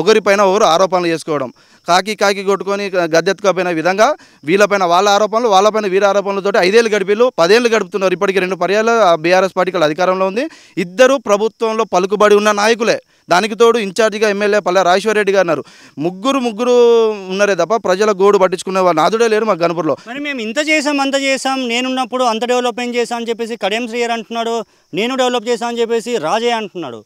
ఒకరిపైన ఒకరు ఆరోపణలు చేసుకోవడం కాకి కాకి కొట్టుకొని గద్దెత్తుకపోయిన విధంగా వీళ్ళపైన వాళ్ళ ఆరోపణలు వాళ్ళపైన వీరి ఆరోపణలతో ఐదేళ్ళు గడిపిళ్ళు పదేళ్ళు గడుపుతున్నారు ఇప్పటికీ రెండు పర్యాలు బీఆర్ఎస్ పార్టీ అధికారంలో ఉంది ఇద్దరు ప్రభుత్వంలో పలుకుబడి ఉన్న నాయకులే దానికి తోడు ఇన్ఛార్జిగా ఎమ్మెల్యే పల్లె రాజేశ్వరరెడ్డి గారు అన్నారు ముగ్గురు ముగ్గురు ఉన్నారే తప్ప ప్రజల గోడు పట్టించుకునే నాదుడే లేరు మా గణపూర్లో మరి మేము ఇంత చేసాం అంత చేసాం నేనున్నప్పుడు అంత డెవలప్మెంట్ చేశాను అని చెప్పేసి కడియం శ్రీయర్ అంటున్నాడు నేను డెవలప్ చేశాను అని చెప్పేసి రాజే అంటున్నాడు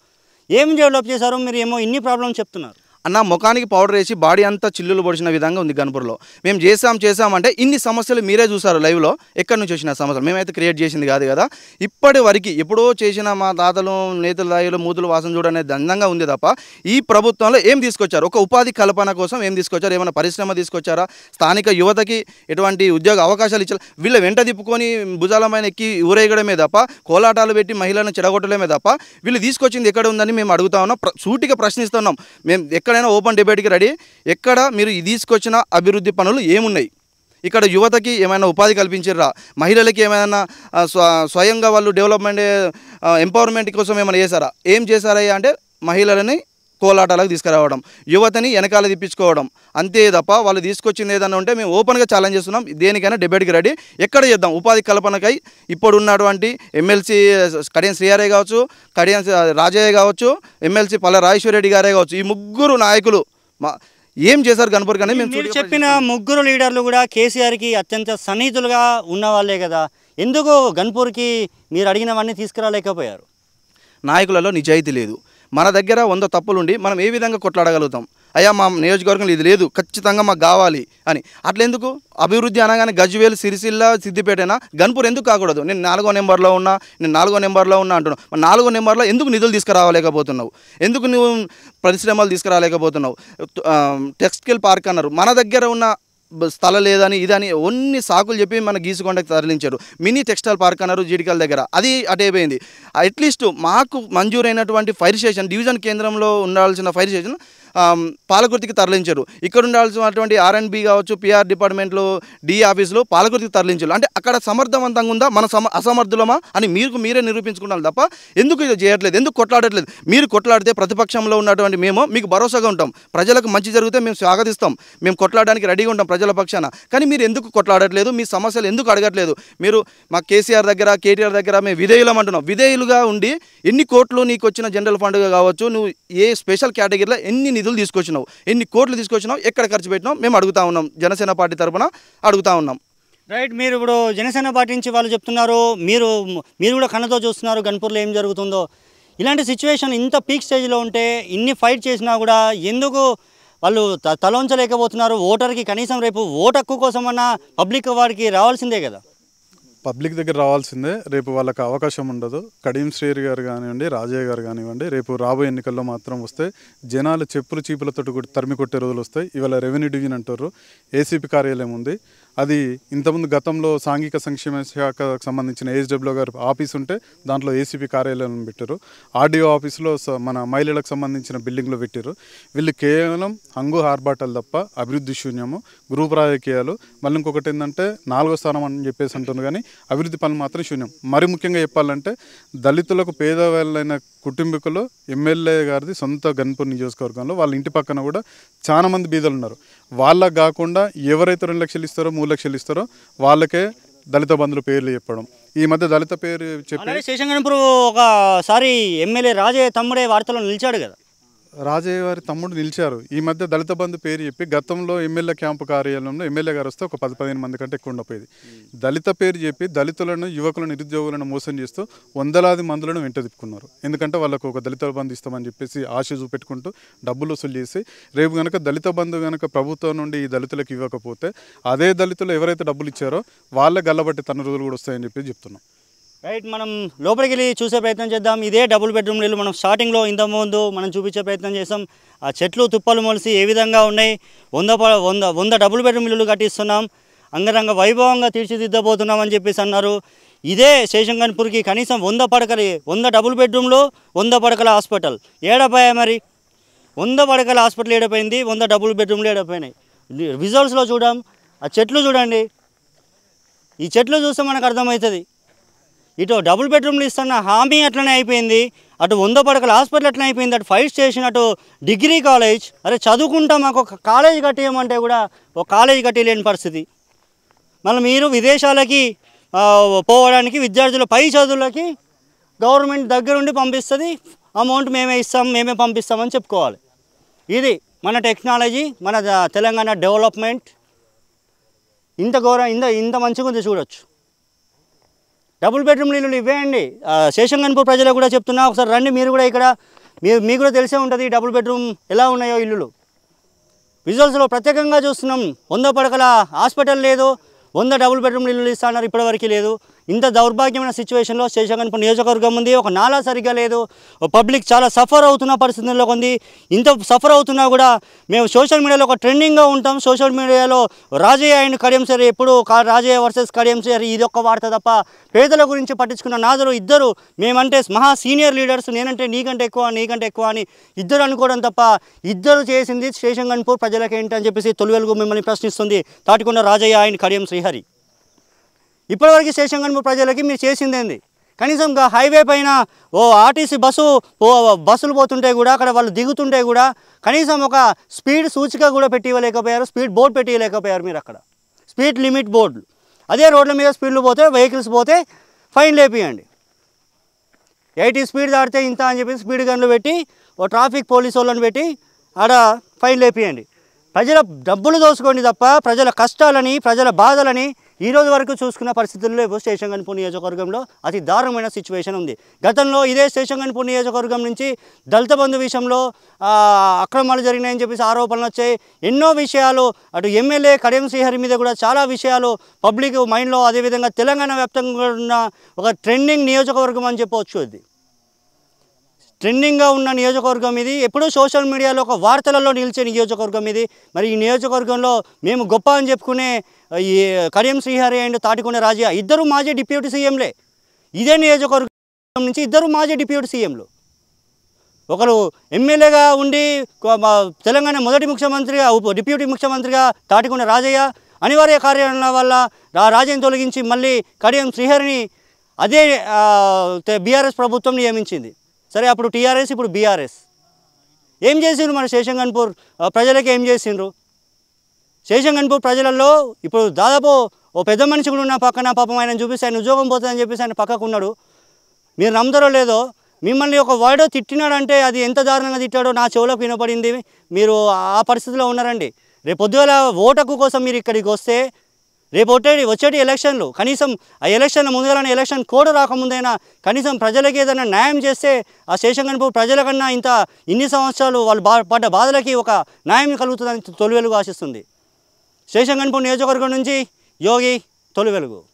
ఏం డెవలప్ చేశారో మీరు ఏమో ఇన్ని ప్రాబ్లమ్స్ చెప్తున్నారు అన్న ముఖానికి పౌడర్ వేసి బాడీ అంతా చిల్లులు పొడిచిన విధంగా ఉంది గణపూర్లో మేము చేసాం చేసామంటే ఇన్ని సమస్యలు మీరే చూసారు లైవ్లో ఎక్కడి నుంచి వచ్చిన సమస్యలు మేమైతే క్రియేట్ చేసింది కాదు కదా ఇప్పటి వరకు ఎప్పుడో చేసిన మా తాతలు నేతల దాయలు మూతులు వాసన చూడనే దందంగా ఉంది తప్ప ఈ ప్రభుత్వంలో ఏం తీసుకొచ్చారు ఒక ఉపాధి కల్పన కోసం ఏం తీసుకొచ్చారు ఏమైనా పరిశ్రమ తీసుకొచ్చారా స్థానిక యువతకి ఎటువంటి ఉద్యోగ అవకాశాలు ఇచ్చారు వీళ్ళ వెంట తిప్పుకొని భుజాలమైన ఎక్కి ఊరేగడమే తప్ప కోలాటాలు పెట్టి మహిళలను చెడగొట్టడమే తప్ప వీళ్ళు తీసుకొచ్చింది ఎక్కడ ఉందని మేము అడుగుతా ఉన్నాం సూటిగా ప్రశ్నిస్తున్నాం మేము ఎక్క ఎక్కడైనా ఓపెన్ డిబేట్కి రెడీ ఎక్కడ మీరు తీసుకొచ్చిన అభివృద్ధి పనులు ఏమున్నాయి ఇక్కడ యువతకి ఏమైనా ఉపాధి కల్పించారా మహిళలకి ఏమైనా స్వయంగా వాళ్ళు డెవలప్మెంట్ ఎంపవర్మెంట్ కోసం ఏమైనా చేశారా ఏం చేశారా అంటే మహిళలని కోలాటాలకు తీసుకురావడం యువతని వెనకాల తెప్పించుకోవడం అంతే తప్ప వాళ్ళు తీసుకొచ్చింది ఏదన్నా ఉంటే మేము ఓపెన్గా ఛాలెంజ్ చేస్తున్నాం దేనికైనా డిబేట్కి రెడీ ఎక్కడ చేద్దాం ఉపాధి కల్పనకై ఇప్పుడు ఉన్నటువంటి ఎమ్మెల్సీ కడియం శ్రీఆర్ఏ కావచ్చు కడియం రాజయ్య కావచ్చు ఎమ్మెల్సీ పల్ల రాజేశ్వరరెడ్డి గారే కావచ్చు ఈ ముగ్గురు నాయకులు మా ఏం చేశారు కనపరు కానీ మేము చెప్పిన ముగ్గురు లీడర్లు కూడా కేసీఆర్కి అత్యంత సన్నిహితులుగా ఉన్నవాళ్ళే కదా ఎందుకు గన్పూర్కి మీరు అడిగినవన్నీ తీసుకురాలేకపోయారు నాయకులలో నిజాయితీ లేదు మన దగ్గర వంద తప్పులుండి మనం ఏ విధంగా కొట్లాడగలుగుతాం అయ్యా మా నియోజకవర్గంలో ఇది లేదు ఖచ్చితంగా మాకు కావాలి అని అట్లెందుకు అభివృద్ధి అనగానే గజ్వేల్ సిరిసిల్ల సిద్దిపేటైనా గన్పూర్ ఎందుకు కాకూడదు నేను నాలుగో నెంబర్లో ఉన్నా నేను నాలుగో నెంబర్లో ఉన్నా అంటున్నావు నాలుగో నెంబర్లో ఎందుకు నిధులు తీసుకురావలేకపోతున్నావు ఎందుకు నువ్వు పరిశ్రమలు తీసుకురాలేకపోతున్నావు టెక్స్టైల్ పార్క్ అన్నారు మన దగ్గర ఉన్న స్థలం లేదని ఇదని అన్ని సాకులు చెప్పి మన గీసుకొండకు తరలించారు మినీ టెక్స్టైల్ పార్క్ అన్నారు జీడికల్ దగ్గర అది అటైపోయింది అట్లీస్ట్ మాకు మంజూరైనటువంటి ఫైర్ స్టేషన్ డివిజన్ కేంద్రంలో ఉండాల్సిన ఫైర్ స్టేషన్ పాలకుర్తికి తరలించారు ఇక్కడ ఉండాల్సినటువంటి బి కావచ్చు పిఆర్ డిపార్ట్మెంట్లో డి ఆఫీసులో పాలకుర్తికి తరలించారు అంటే అక్కడ సమర్థవంతంగా ఉందా మన సమ అసమర్థులమా అని మీరు మీరే నిరూపించుకున్నారు తప్ప ఎందుకు ఇది చేయట్లేదు ఎందుకు కొట్లాడట్లేదు మీరు కొట్లాడితే ప్రతిపక్షంలో ఉన్నటువంటి మేము మీకు భరోసాగా ఉంటాం ప్రజలకు మంచి జరిగితే మేము స్వాగతిస్తాం మేము కొట్లాడడానికి రెడీగా ఉంటాం ప్రజల పక్షాన కానీ మీరు ఎందుకు కొట్లాడట్లేదు మీ సమస్యలు ఎందుకు అడగట్లేదు మీరు మా కేసీఆర్ దగ్గర కేటీఆర్ దగ్గర మేము విధేయులం అంటున్నాం విధేయులుగా ఉండి ఎన్ని కోట్లు నీకు వచ్చిన జనరల్ ఫండ్గా కావచ్చు నువ్వు ఏ స్పెషల్ కేటగిరీలో ఎన్ని నిధులు తీసుకొచ్చినావు ఎన్ని కోట్లు తీసుకొచ్చినావు ఎక్కడ ఖర్చు పెట్టినావు మేము అడుగుతా ఉన్నాం జనసేన పార్టీ తరఫున అడుగుతా ఉన్నాం రైట్ మీరు ఇప్పుడు జనసేన పార్టీ నుంచి వాళ్ళు చెప్తున్నారు మీరు మీరు కూడా కన్నతో చూస్తున్నారు గన్పూర్లో ఏం జరుగుతుందో ఇలాంటి సిచ్యువేషన్ ఇంత పీక్ స్టేజ్లో ఉంటే ఇన్ని ఫైట్ చేసినా కూడా ఎందుకు వాళ్ళు తలోంచలేకపోతున్నారు ఓటర్కి కనీసం రేపు ఓటు హక్కు కోసమన్నా పబ్లిక్ వారికి రావాల్సిందే కదా పబ్లిక్ దగ్గర రావాల్సిందే రేపు వాళ్ళకి అవకాశం ఉండదు కడీం శ్రీర్ గారు కానివ్వండి రాజయ్య గారు కానివ్వండి రేపు రాబోయే ఎన్నికల్లో మాత్రం వస్తే జనాలు చెప్పులు చీపులతో తరిమి కొట్టే రోజులు వస్తాయి ఇవాళ రెవెన్యూ డివిజన్ అంటారు ఏసీపీ కార్యాలయం ఉంది అది ఇంతకుముందు గతంలో సాంఘిక సంక్షేమ శాఖకు సంబంధించిన ఏఎస్డబ్ల్యూ గారు ఆఫీస్ ఉంటే దాంట్లో ఏసీపీ కార్యాలయం పెట్టారు ఆర్డీఓ ఆఫీసులో మన మహిళలకు సంబంధించిన బిల్డింగ్లో పెట్టారు వీళ్ళు కేవలం హంగు ఆర్బాటలు తప్ప అభివృద్ధి శూన్యము గ్రూప్ రాజకీయాలు మళ్ళీ ఇంకొకటి ఏంటంటే నాలుగో స్థానం అని చెప్పేసి అంటుంది కానీ అభివృద్ధి పనులు మాత్రం శూన్యం మరి ముఖ్యంగా చెప్పాలంటే దళితులకు పేదవాళ్ళైన కుటుంబీకులు ఎమ్మెల్యే గారిది సొంత గన్పూర్ నియోజకవర్గంలో వాళ్ళ ఇంటి పక్కన కూడా చాలామంది బీదలు ఉన్నారు వాళ్ళకు కాకుండా ఎవరైతే రెండు లక్షలు ఇస్తారో మూడు లక్షలు ఇస్తారో వాళ్ళకే దళిత బంధువుల పేర్లు చెప్పడం ఈ మధ్య దళిత పేరు చెప్పి శేషంగణపురం ఒకసారి ఎమ్మెల్యే రాజే తమ్ముడే వార్తలో నిలిచాడు కదా రాజయ్య గారి తమ్ముడు నిలిచారు ఈ మధ్య దళిత బంధు పేరు చెప్పి గతంలో ఎమ్మెల్యే క్యాంపు కార్యాలయంలో ఎమ్మెల్యే గారు వస్తే ఒక పది పదిహేను మంది కంటే ఎక్కువ ఉండపోయేది దళిత పేరు చెప్పి దళితులను యువకులను నిరుద్యోగులను మోసం చేస్తూ వందలాది మందులను వెంట తిప్పుకున్నారు ఎందుకంటే వాళ్ళకు ఒక దళిత బంధు ఇస్తామని చెప్పేసి ఆశ చూపెట్టుకుంటూ డబ్బులు వసూలు చేసి రేపు కనుక దళిత బంధు కనుక ప్రభుత్వం నుండి ఈ దళితులకు ఇవ్వకపోతే అదే దళితులు ఎవరైతే డబ్బులు ఇచ్చారో వాళ్ళే గల్లబట్టి తన రోజులు కూడా వస్తాయని చెప్పి చెప్తున్నాం రైట్ మనం లోపలికి వెళ్ళి చూసే ప్రయత్నం చేద్దాం ఇదే డబుల్ బెడ్రూమ్ ఇల్లు మనం స్టార్టింగ్లో ఇంత ముందు మనం చూపించే ప్రయత్నం చేస్తాం ఆ చెట్లు తుప్పలు మొలిసి ఏ విధంగా ఉన్నాయి వంద వంద వంద డబుల్ బెడ్రూమ్ ఇల్లు కట్టిస్తున్నాం అంగరంగ వైభవంగా తీర్చిదిద్దబోతున్నాం అని చెప్పేసి అన్నారు ఇదే శేషంగన్పూర్కి కనీసం వంద పడకలు వంద డబుల్ బెడ్రూమ్లో వంద పడకల హాస్పిటల్ ఏడపోయా మరి వంద పడకల హాస్పిటల్ ఏడపోయింది వంద డబుల్ బెడ్రూమ్లు ఏడపోయినాయి రిజల్ట్స్లో చూడం ఆ చెట్లు చూడండి ఈ చెట్లు చూస్తే మనకు అర్థమవుతుంది ఇటు డబుల్ బెడ్రూమ్లు ఇస్తున్న హామీ అట్లనే అయిపోయింది అటు వంద పడకల హాస్పిటల్ అట్లనే అయిపోయింది అటు ఫైర్ స్టేషన్ అటు డిగ్రీ కాలేజ్ అరే చదువుకుంటాం మాకు ఒక కాలేజ్ కట్టేయమంటే కూడా ఒక కాలేజ్ కట్టేయలేని పరిస్థితి మళ్ళీ మీరు విదేశాలకి పోవడానికి విద్యార్థుల పై చదువులకి గవర్నమెంట్ దగ్గరుండి పంపిస్తుంది అమౌంట్ మేమే ఇస్తాం మేమే పంపిస్తామని చెప్పుకోవాలి ఇది మన టెక్నాలజీ మన తెలంగాణ డెవలప్మెంట్ ఇంత ఘోరం ఇంత ఇంత మంచిగా ఉంది చూడొచ్చు డబుల్ బెడ్రూమ్లు ఇల్లు ఇవ్వేయండి శేషంగన్పూర్ ప్రజలకు కూడా చెప్తున్నా ఒకసారి రండి మీరు కూడా ఇక్కడ మీ మీకు కూడా తెలిసే ఉంటుంది డబుల్ బెడ్రూమ్ ఎలా ఉన్నాయో ఇల్లులు విజువల్స్లో ప్రత్యేకంగా చూస్తున్నాం వంద పడకల హాస్పిటల్ లేదు వంద డబుల్ బెడ్రూమ్లు ఇల్లు ఇస్తున్నారు ఇప్పటివరకు లేదు ఇంత దౌర్భాగ్యమైన సిచ్యువేషన్లో శేషగన్పూర్ నియోజకవర్గం ఉంది ఒక నాలా సరిగ్గా లేదు పబ్లిక్ చాలా సఫర్ అవుతున్న పరిస్థితుల్లో ఉంది ఇంత సఫర్ అవుతున్నా కూడా మేము సోషల్ మీడియాలో ఒక ట్రెండింగ్గా ఉంటాం సోషల్ మీడియాలో రాజయ్య అండ్ కడియం సార్ ఎప్పుడు రాజయ్య వర్సెస్ కడియం సార్ ఇది ఒక్క వార్త తప్ప పేదల గురించి పట్టించుకున్న నాదరు ఇద్దరు మేమంటే మహా సీనియర్ లీడర్స్ నేనంటే నీకంటే ఎక్కువ నీకంటే ఎక్కువ అని ఇద్దరు అనుకోవడం తప్ప ఇద్దరు చేసింది శేషంగన్పూర్ ప్రజలకేంటని చెప్పేసి తొలివెలుగు మిమ్మల్ని ప్రశ్నిస్తుంది తాటికొండ రాజయ్య ఆయన కడియం శ్రీహరి ఇప్పటివరకు శేషంగన్పూర్ ప్రజలకి మీరు చేసిందేంది కనీసం హైవే పైన ఓ ఆర్టీసీ బస్సు ఓ బస్సులు పోతుంటే కూడా అక్కడ వాళ్ళు దిగుతుంటే కూడా కనీసం ఒక స్పీడ్ సూచిక కూడా పెట్టి ఇవ్వలేకపోయారు స్పీడ్ బోర్డు పెట్టి ఇవ్వలేకపోయారు మీరు అక్కడ స్పీడ్ లిమిట్ బోర్డులు అదే రోడ్ల మీద స్పీడ్లు పోతే వెహికల్స్ పోతే ఫైన్ లేపియండి ఎయిటీ స్పీడ్ దాటితే ఇంత అని చెప్పి స్పీడ్ గన్లు పెట్టి ఓ ట్రాఫిక్ పోలీసు వాళ్ళని పెట్టి ఆడ ఫైన్ లేపియండి ప్రజల డబ్బులు దోసుకోండి తప్ప ప్రజల కష్టాలని ప్రజల బాధలని ఈ రోజు వరకు చూసుకున్న పరిస్థితుల్లో ఇప్పుడు స్టేషన్ గన్పూర్ నియోజకవర్గంలో అతి దారుణమైన సిచ్యువేషన్ ఉంది గతంలో ఇదే స్టేషన్ గన్పూర్ నియోజకవర్గం నుంచి దళిత బంధు విషయంలో అక్రమాలు జరిగినాయని చెప్పేసి ఆరోపణలు వచ్చాయి ఎన్నో విషయాలు అటు ఎమ్మెల్యే కడియం శ్రీహరి మీద కూడా చాలా విషయాలు పబ్లిక్ మైండ్లో అదేవిధంగా తెలంగాణ వ్యాప్తంగా ఉన్న ఒక ట్రెండింగ్ నియోజకవర్గం అని చెప్పవచ్చు అది ట్రెండింగ్గా ఉన్న నియోజకవర్గం ఇది ఎప్పుడూ సోషల్ మీడియాలో ఒక వార్తలలో నిలిచే నియోజకవర్గం ఇది మరి ఈ నియోజకవర్గంలో మేము గొప్ప అని చెప్పుకునే ఈ కడియం శ్రీహరి అండ్ తాటికొండ రాజయ్య ఇద్దరు మాజీ డిప్యూటీ సీఎంలే ఇదే నియోజకవర్గం నుంచి ఇద్దరు మాజీ డిప్యూటీ సీఎంలు ఒకరు ఎమ్మెల్యేగా ఉండి తెలంగాణ మొదటి ముఖ్యమంత్రిగా డిప్యూటీ ముఖ్యమంత్రిగా తాటికొండ రాజయ్య అనివార్య కార్యాలయం వల్ల రాజయ్యను తొలగించి మళ్ళీ కడియం శ్రీహరిని అదే బీఆర్ఎస్ ప్రభుత్వం నియమించింది సరే అప్పుడు టీఆర్ఎస్ ఇప్పుడు బీఆర్ఎస్ ఏం చేసిండ్రు మన శేషంగన్పూర్ ప్రజలకు ఏం చేసిండ్రు శేషంగన్పూర్ ప్రజలలో ఇప్పుడు దాదాపు ఓ పెద్ద మనిషి కూడా ఉన్న పక్కన పాపం ఆయన చూపిస్తే ఆయన ఉద్యోగం పోతుందని చెప్పేసి ఆయన పక్కకు ఉన్నాడు మీరు నమ్ముతారో లేదో మిమ్మల్ని ఒక వాడో తిట్టినాడంటే అది ఎంత దారుణంగా తిట్టాడో నా చెవులకు వినపడింది మీరు ఆ పరిస్థితిలో ఉన్నారండి రేపు పొద్దుగల ఓటకు కోసం మీరు ఇక్కడికి వస్తే రేపు ఒట్టేటి వచ్చేటి ఎలక్షన్లు కనీసం ఆ ఎలక్షన్ల ముందుగానే ఎలక్షన్ కోడ్ రాకముందైనా కనీసం ప్రజలకి ఏదైనా న్యాయం చేస్తే ఆ శేషంగన్పూర్ ప్రజల కన్నా ఇంత ఇన్ని సంవత్సరాలు వాళ్ళు బా పడ్డ బాధలకి ఒక న్యాయం కలుగుతుందని తొలి వెలుగు ఆశిస్తుంది శేషంగన్పూర్ నియోజకవర్గం నుంచి యోగి తొలి వెలుగు